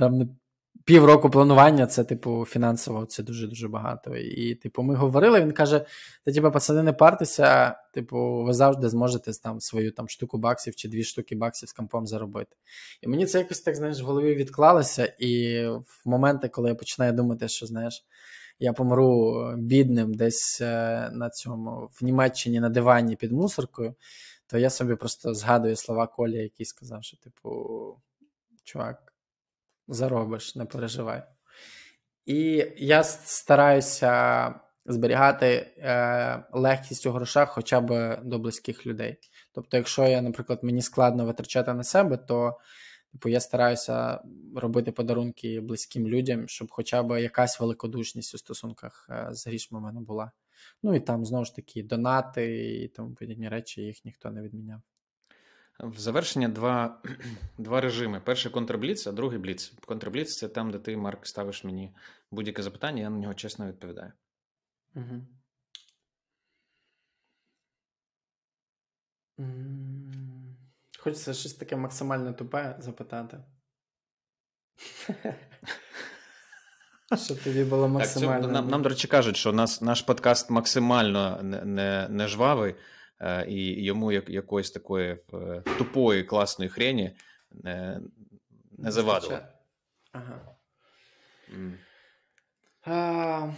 там півроку планування це, типу, фінансово це дуже-дуже багато. І, типу, ми говорили, він каже: та типу, пацани, не партися, типу, ви завжди зможете там свою там штуку баксів чи дві штуки баксів з компом заробити. І мені це якось так, знаєш, в голові відклалося. І в моменти, коли я починаю думати, що знаєш. Я помру бідним десь е, на цьому в Німеччині на дивані під мусоркою, то я собі просто згадую слова Колі, який сказав, що, типу, чувак, заробиш, не переживай. І я стараюся зберігати е, легкість у грошах хоча б до близьких людей. Тобто, якщо я, наприклад, мені складно витрачати на себе, то типу, я стараюся робити подарунки близьким людям, щоб хоча б якась великодушність у стосунках е, з грішми в мене була. Ну і там знову ж таки донати і тому подібні речі їх ніхто не відміняв. В завершення два два режими: перший контрбліц, а другий бліц. Контрбліц це там, де ти, Марк, ставиш мені будь-яке запитання, я на нього чесно відповідаю. Угу. Хочеться щось таке максимально тупе запитати. Що тобі було максимально. Так, це, нам, нам, до речі, кажуть, що нас, наш подкаст максимально не, не, не жвавий і э, йому якоїсь такої э, тупої класної хрені э, не, не завадило. Ага. Mm. А...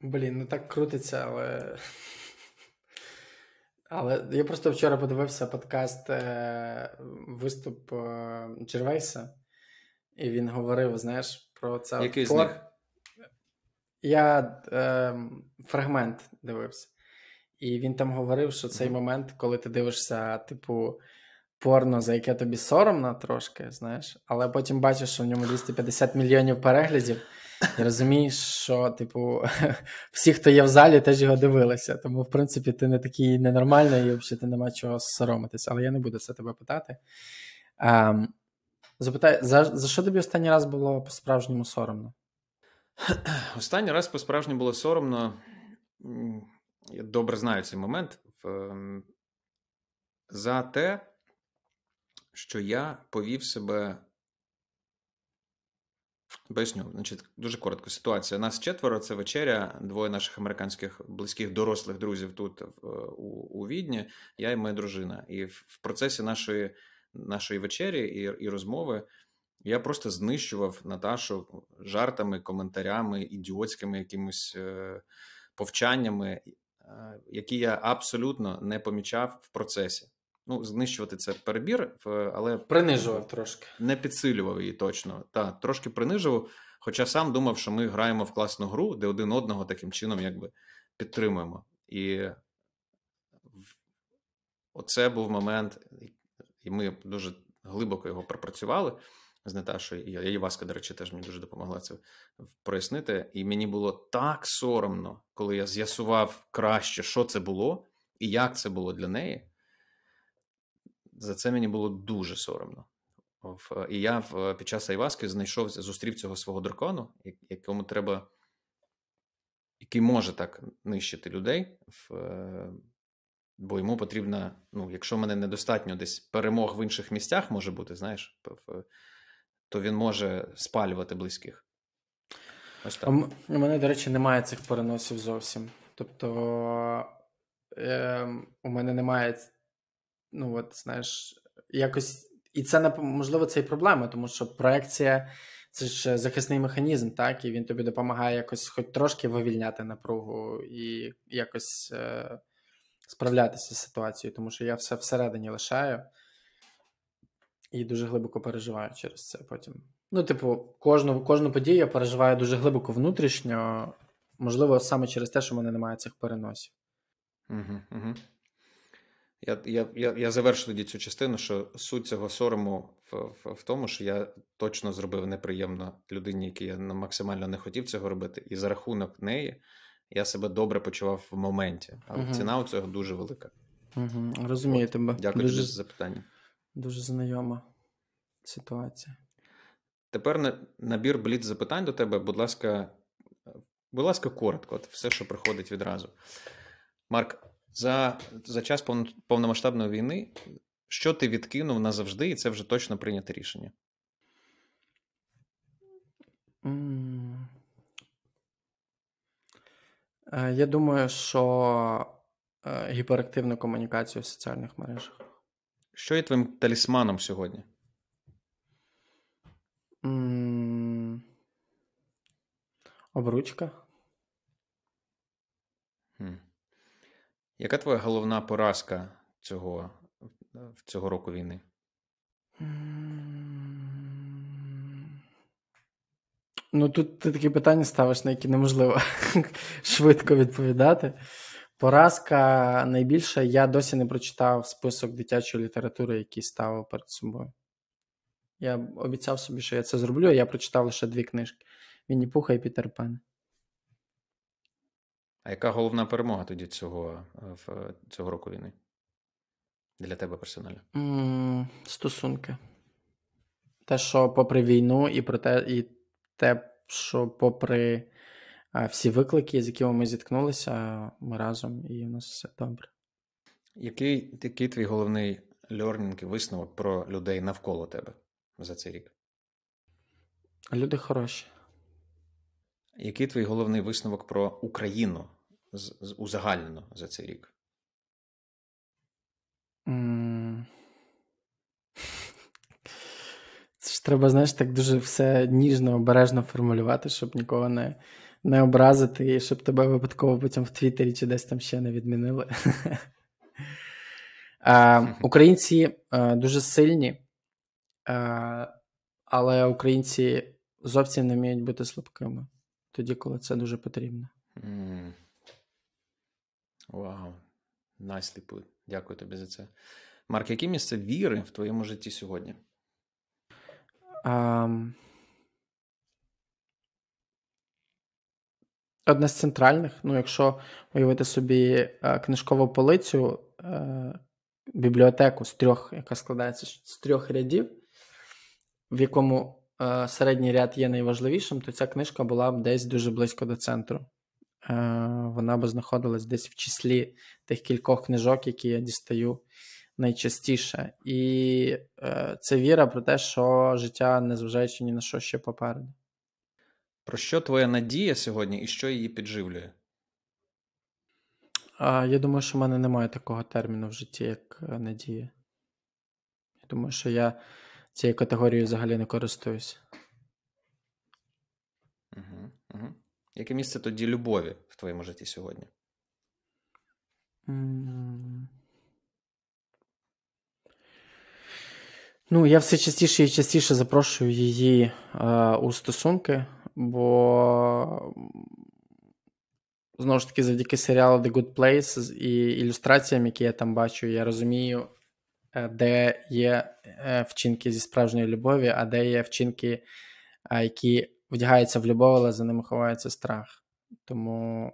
Блін, ну так крутиться, але. Але я просто вчора подивився подкаст е, виступ е, Джервейса, і він говорив, знаєш, про це. Який з них? Я е, фрагмент дивився, і він там говорив, що цей mm-hmm. момент, коли ти дивишся, типу, порно, за яке тобі соромно трошки, знаєш, але потім бачиш, що в ньому 250 мільйонів переглядів, і розумієш, що, типу, всі, хто є в залі, теж його дивилися. Тому, в принципі, ти не такий ненормальний, і взагалі ти нема чого соромитися. Але я не буду це тебе питати. Е, запитай, за, за що тобі останній раз було по-справжньому соромно? Останній раз по справжньому було соромно. Я добре знаю цей момент ем, за те, що я повів себе. Поясню, значить, дуже коротко ситуація. Нас четверо це вечеря, двоє наших американських близьких дорослих друзів тут у у Відні. Я і моя дружина. І в процесі нашої нашої вечері і і розмови я просто знищував Наташу жартами, коментарями, ідіотськими якимось е, повчаннями, е, які я абсолютно не помічав в процесі. Ну, знищувати це перебір, але принижував трошки. Не підсилював її точно. Так, трошки принижував. Хоча сам думав, що ми граємо в класну гру, де один одного таким чином якби підтримуємо. І оце був момент, і ми дуже глибоко його пропрацювали з Наташою, і я Васка, до речі, теж мені дуже допомогла це прояснити. І мені було так соромно, коли я з'ясував краще, що це було і як це було для неї. За це мені було дуже соромно. Е, і я е, під час Айваски знайшов зустрів цього свого дракону, якому треба, який може так нищити людей, е, бо йому потрібно, ну, якщо мене недостатньо десь перемог в інших місцях, може бути, знаєш, то він може спалювати близьких. Ось так. У мене, до речі, немає цих переносів зовсім. Тобто е, у мене немає, ну от знаєш, якось. І це можливо це і проблема, тому що проекція це ж захисний механізм, так, і він тобі допомагає якось хоч трошки вивільняти напругу і якось е, справлятися з ситуацією, тому що я все всередині лишаю і дуже глибоко переживаю через це потім. Ну, типу, кожну кожну подію я переживаю дуже глибоко внутрішньо, можливо, саме через те, що в мене немає цих переносів. Угу, угу. Я я, я, я завершу тоді цю частину, що суть цього сорому в, в в, тому, що я точно зробив неприємно людині, якій я максимально не хотів цього робити, і за рахунок неї я себе добре почував в моменті. Але угу. ціна у цього дуже велика. Угу, Розумію От, тебе. Дякую дуже... тобі за запитання дуже знайома ситуація. Тепер набір бліц запитань до тебе. Будь ласка, будь ласка, коротко, от все, що приходить відразу. Марк, за за час повномасштабної війни, що ти відкинув назавжди, і це вже точно прийняте рішення? Е, я думаю, що е, гіперактивну комунікацію в соціальних мережах. Що є твоїм талісманом сьогодні? Mm. Обручка. Хм. Яка твоя головна поразка цього цього року війни? Ну, тут ти такі питання ставиш, на які неможливо швидко відповідати. Поразка найбільша. Я досі не прочитав список дитячої літератури, який ставив перед собою. Я обіцяв собі, що я це зроблю. Я прочитав лише дві книжки: Вінні Пуха і Пітер Пен. А яка головна перемога тоді цього е, е, цього року війни? Для тебе персонально? Mm, стосунки. Те, що попри війну, і про те, і те, що попри всі виклики, з якими ми зіткнулися, ми разом, і у нас все добре. Який який твій головний льорнінг і висновок про людей навколо тебе за цей рік? Люди хороші. Який твій головний висновок про Україну узагальнено за цей рік? Це ж треба, знаєш, так дуже все ніжно, обережно формулювати, щоб нікого не не образити, і щоб тебе випадково потім в Твіттері чи десь там ще не відмінили. Е, українці е, дуже сильні, е, але українці зовсім не вміють бути слабкими тоді, коли це дуже потрібно. Вау. Nicely Дякую тобі за це. Марк, яке місце віри в твоєму житті сьогодні? Um, Одне з центральних, ну, якщо уявити собі е, книжкову полицю, е, бібліотеку з трьох, яка складається з трьох рядів, в якому е, середній ряд є найважливішим, то ця книжка була б десь дуже близько до центру. Вона би знаходилась десь в числі тих кількох книжок, які я дістаю найчастіше. І це віра про те, що життя, незважаючи ні на що ще попереду. Про що твоя надія сьогодні і що її підживлює? А, Я думаю, що в мене немає такого терміну в житті, як е, надія. Я думаю, що я цією категорією взагалі не користуюсь. Угу, угу. Яке місце тоді любові в твоєму житті сьогодні? Ну, я все частіше і частіше запрошую її е, у стосунки бо знову ж таки, завдяки серіалу The Good Place і ілюстраціям, які я там бачу, я розумію, е, де є е, вчинки зі справжньої любові, а де є вчинки, які вдягаються в любов, але за ними ховається страх. Тому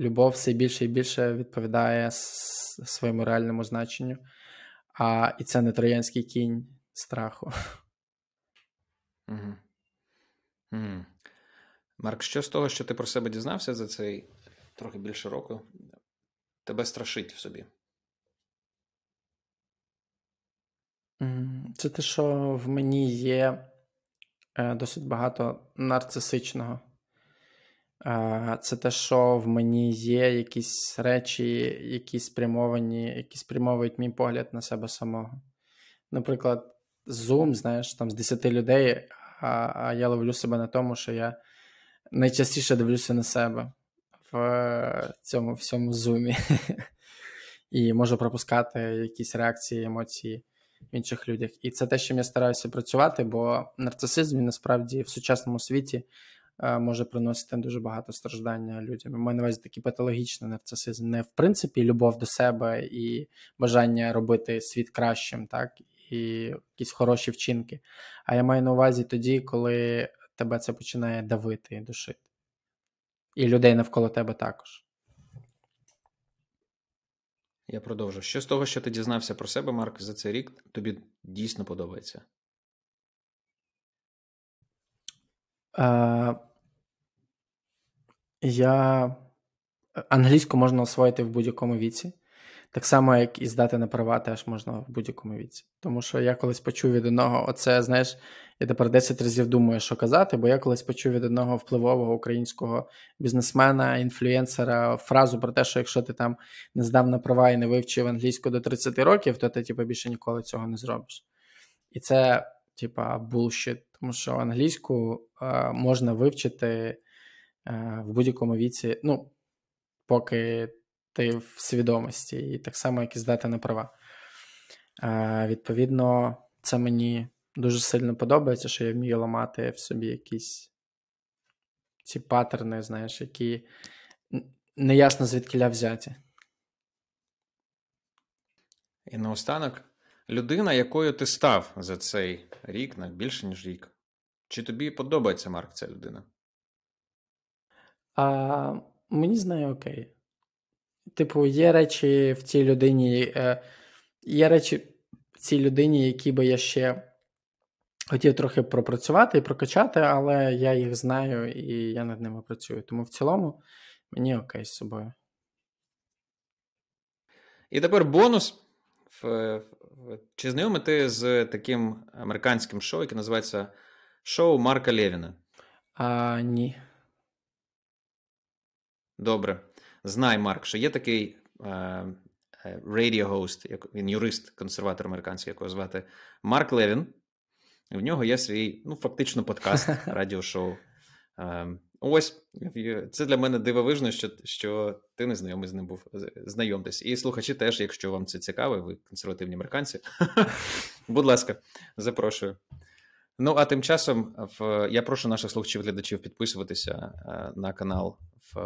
любов все більше і більше відповідає своєму реальному значенню. А, І це не троянський кінь страху. Угу. Mm. Марк, що з того, що ти про себе дізнався за цей трохи більше року, тебе страшить в собі? Це те, що в мені є е, досить багато нарцисичного. Е, це те, що в мені є якісь речі, які спрямовані, які спрямовують мій погляд на себе самого. Наприклад, Zoom, знаєш, там з 10 людей а а я ловлю себе на тому, що я найчастіше дивлюся на себе в е, цьому всьому зумі і можу пропускати якісь реакції, емоції в інших людях. І це те, що я стараюся працювати, бо нарцисизм він насправді в сучасному світі. Е, може приносити дуже багато страждання людям. Маю на увазі такий патологічний нарцисизм, не в принципі любов до себе і бажання робити світ кращим, так і якісь хороші вчинки. А я маю на увазі тоді, коли тебе це починає давити і душити. І людей навколо тебе також. Я продовжу. Що з того, що ти дізнався про себе, Марк, за цей рік тобі дійсно подобається? Е, Я англійську можна освоїти в будь-якому віці. Так само, як і здати на права теж можна в будь-якому віці. Тому що я колись почув від одного, оце знаєш, я тепер 10 разів думаю, що казати, бо я колись почув від одного впливового українського бізнесмена, інфлюенсера фразу про те, що якщо ти там не здав на права і не вивчив англійську до 30 років, то ти типу, більше ніколи цього не зробиш. І це, типа, булшіт, тому що англійську е, можна вивчити е, в будь-якому віці, ну, поки ти в свідомості, і так само, як і здати на права. Е, Відповідно, це мені дуже сильно подобається, що я вмію ламати в собі якісь ці паттерни, знаєш, які неясно звідкіля взяті. І наостанок людина, якою ти став за цей рік на більше ніж рік. Чи тобі подобається Марк ця людина? А, Мені знає окей типу, є речі в цій людині, е, є речі в цій людині, які би я ще хотів трохи пропрацювати і прокачати, але я їх знаю і я над ними працюю. Тому в цілому мені окей з собою. І тепер бонус. Чи знайомий ти з таким американським шоу, яке називається Шоу Марка Левіна? А, Ні. Добре. Знай, Марк, що є такий радіогост, е, е, він юрист, консерватор американський, якого звати Марк Левін. В нього є свій, ну, фактично, подкаст радіошоу. Е, ось це для мене дивовижно, що що ти не знайомий з ним був. Знайомтесь. І слухачі теж, якщо вам це цікаво, ви консервативні американці. Будь ласка, запрошую. Ну, а тим часом в я прошу наших слухачів-глядачів підписуватися е, на канал в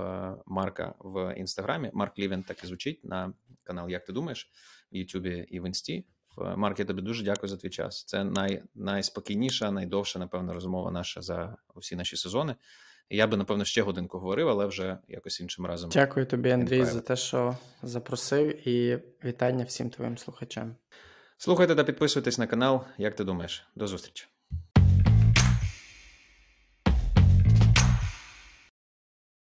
Марка в інстаграмі. Марк Лівін так і звучить на канал Як ти думаєш в Ютубі і в Інсті. Марк, я тобі дуже дякую за твій час. Це най, найспокійніша, найдовша, напевно, розмова наша за усі наші сезони. Я би напевно ще годинку говорив, але вже якось іншим разом. Дякую тобі, Андрій, за те, що запросив, і вітання всім твоїм слухачам. Слухайте та підписуйтесь на канал. Як ти думаєш? До зустрічі.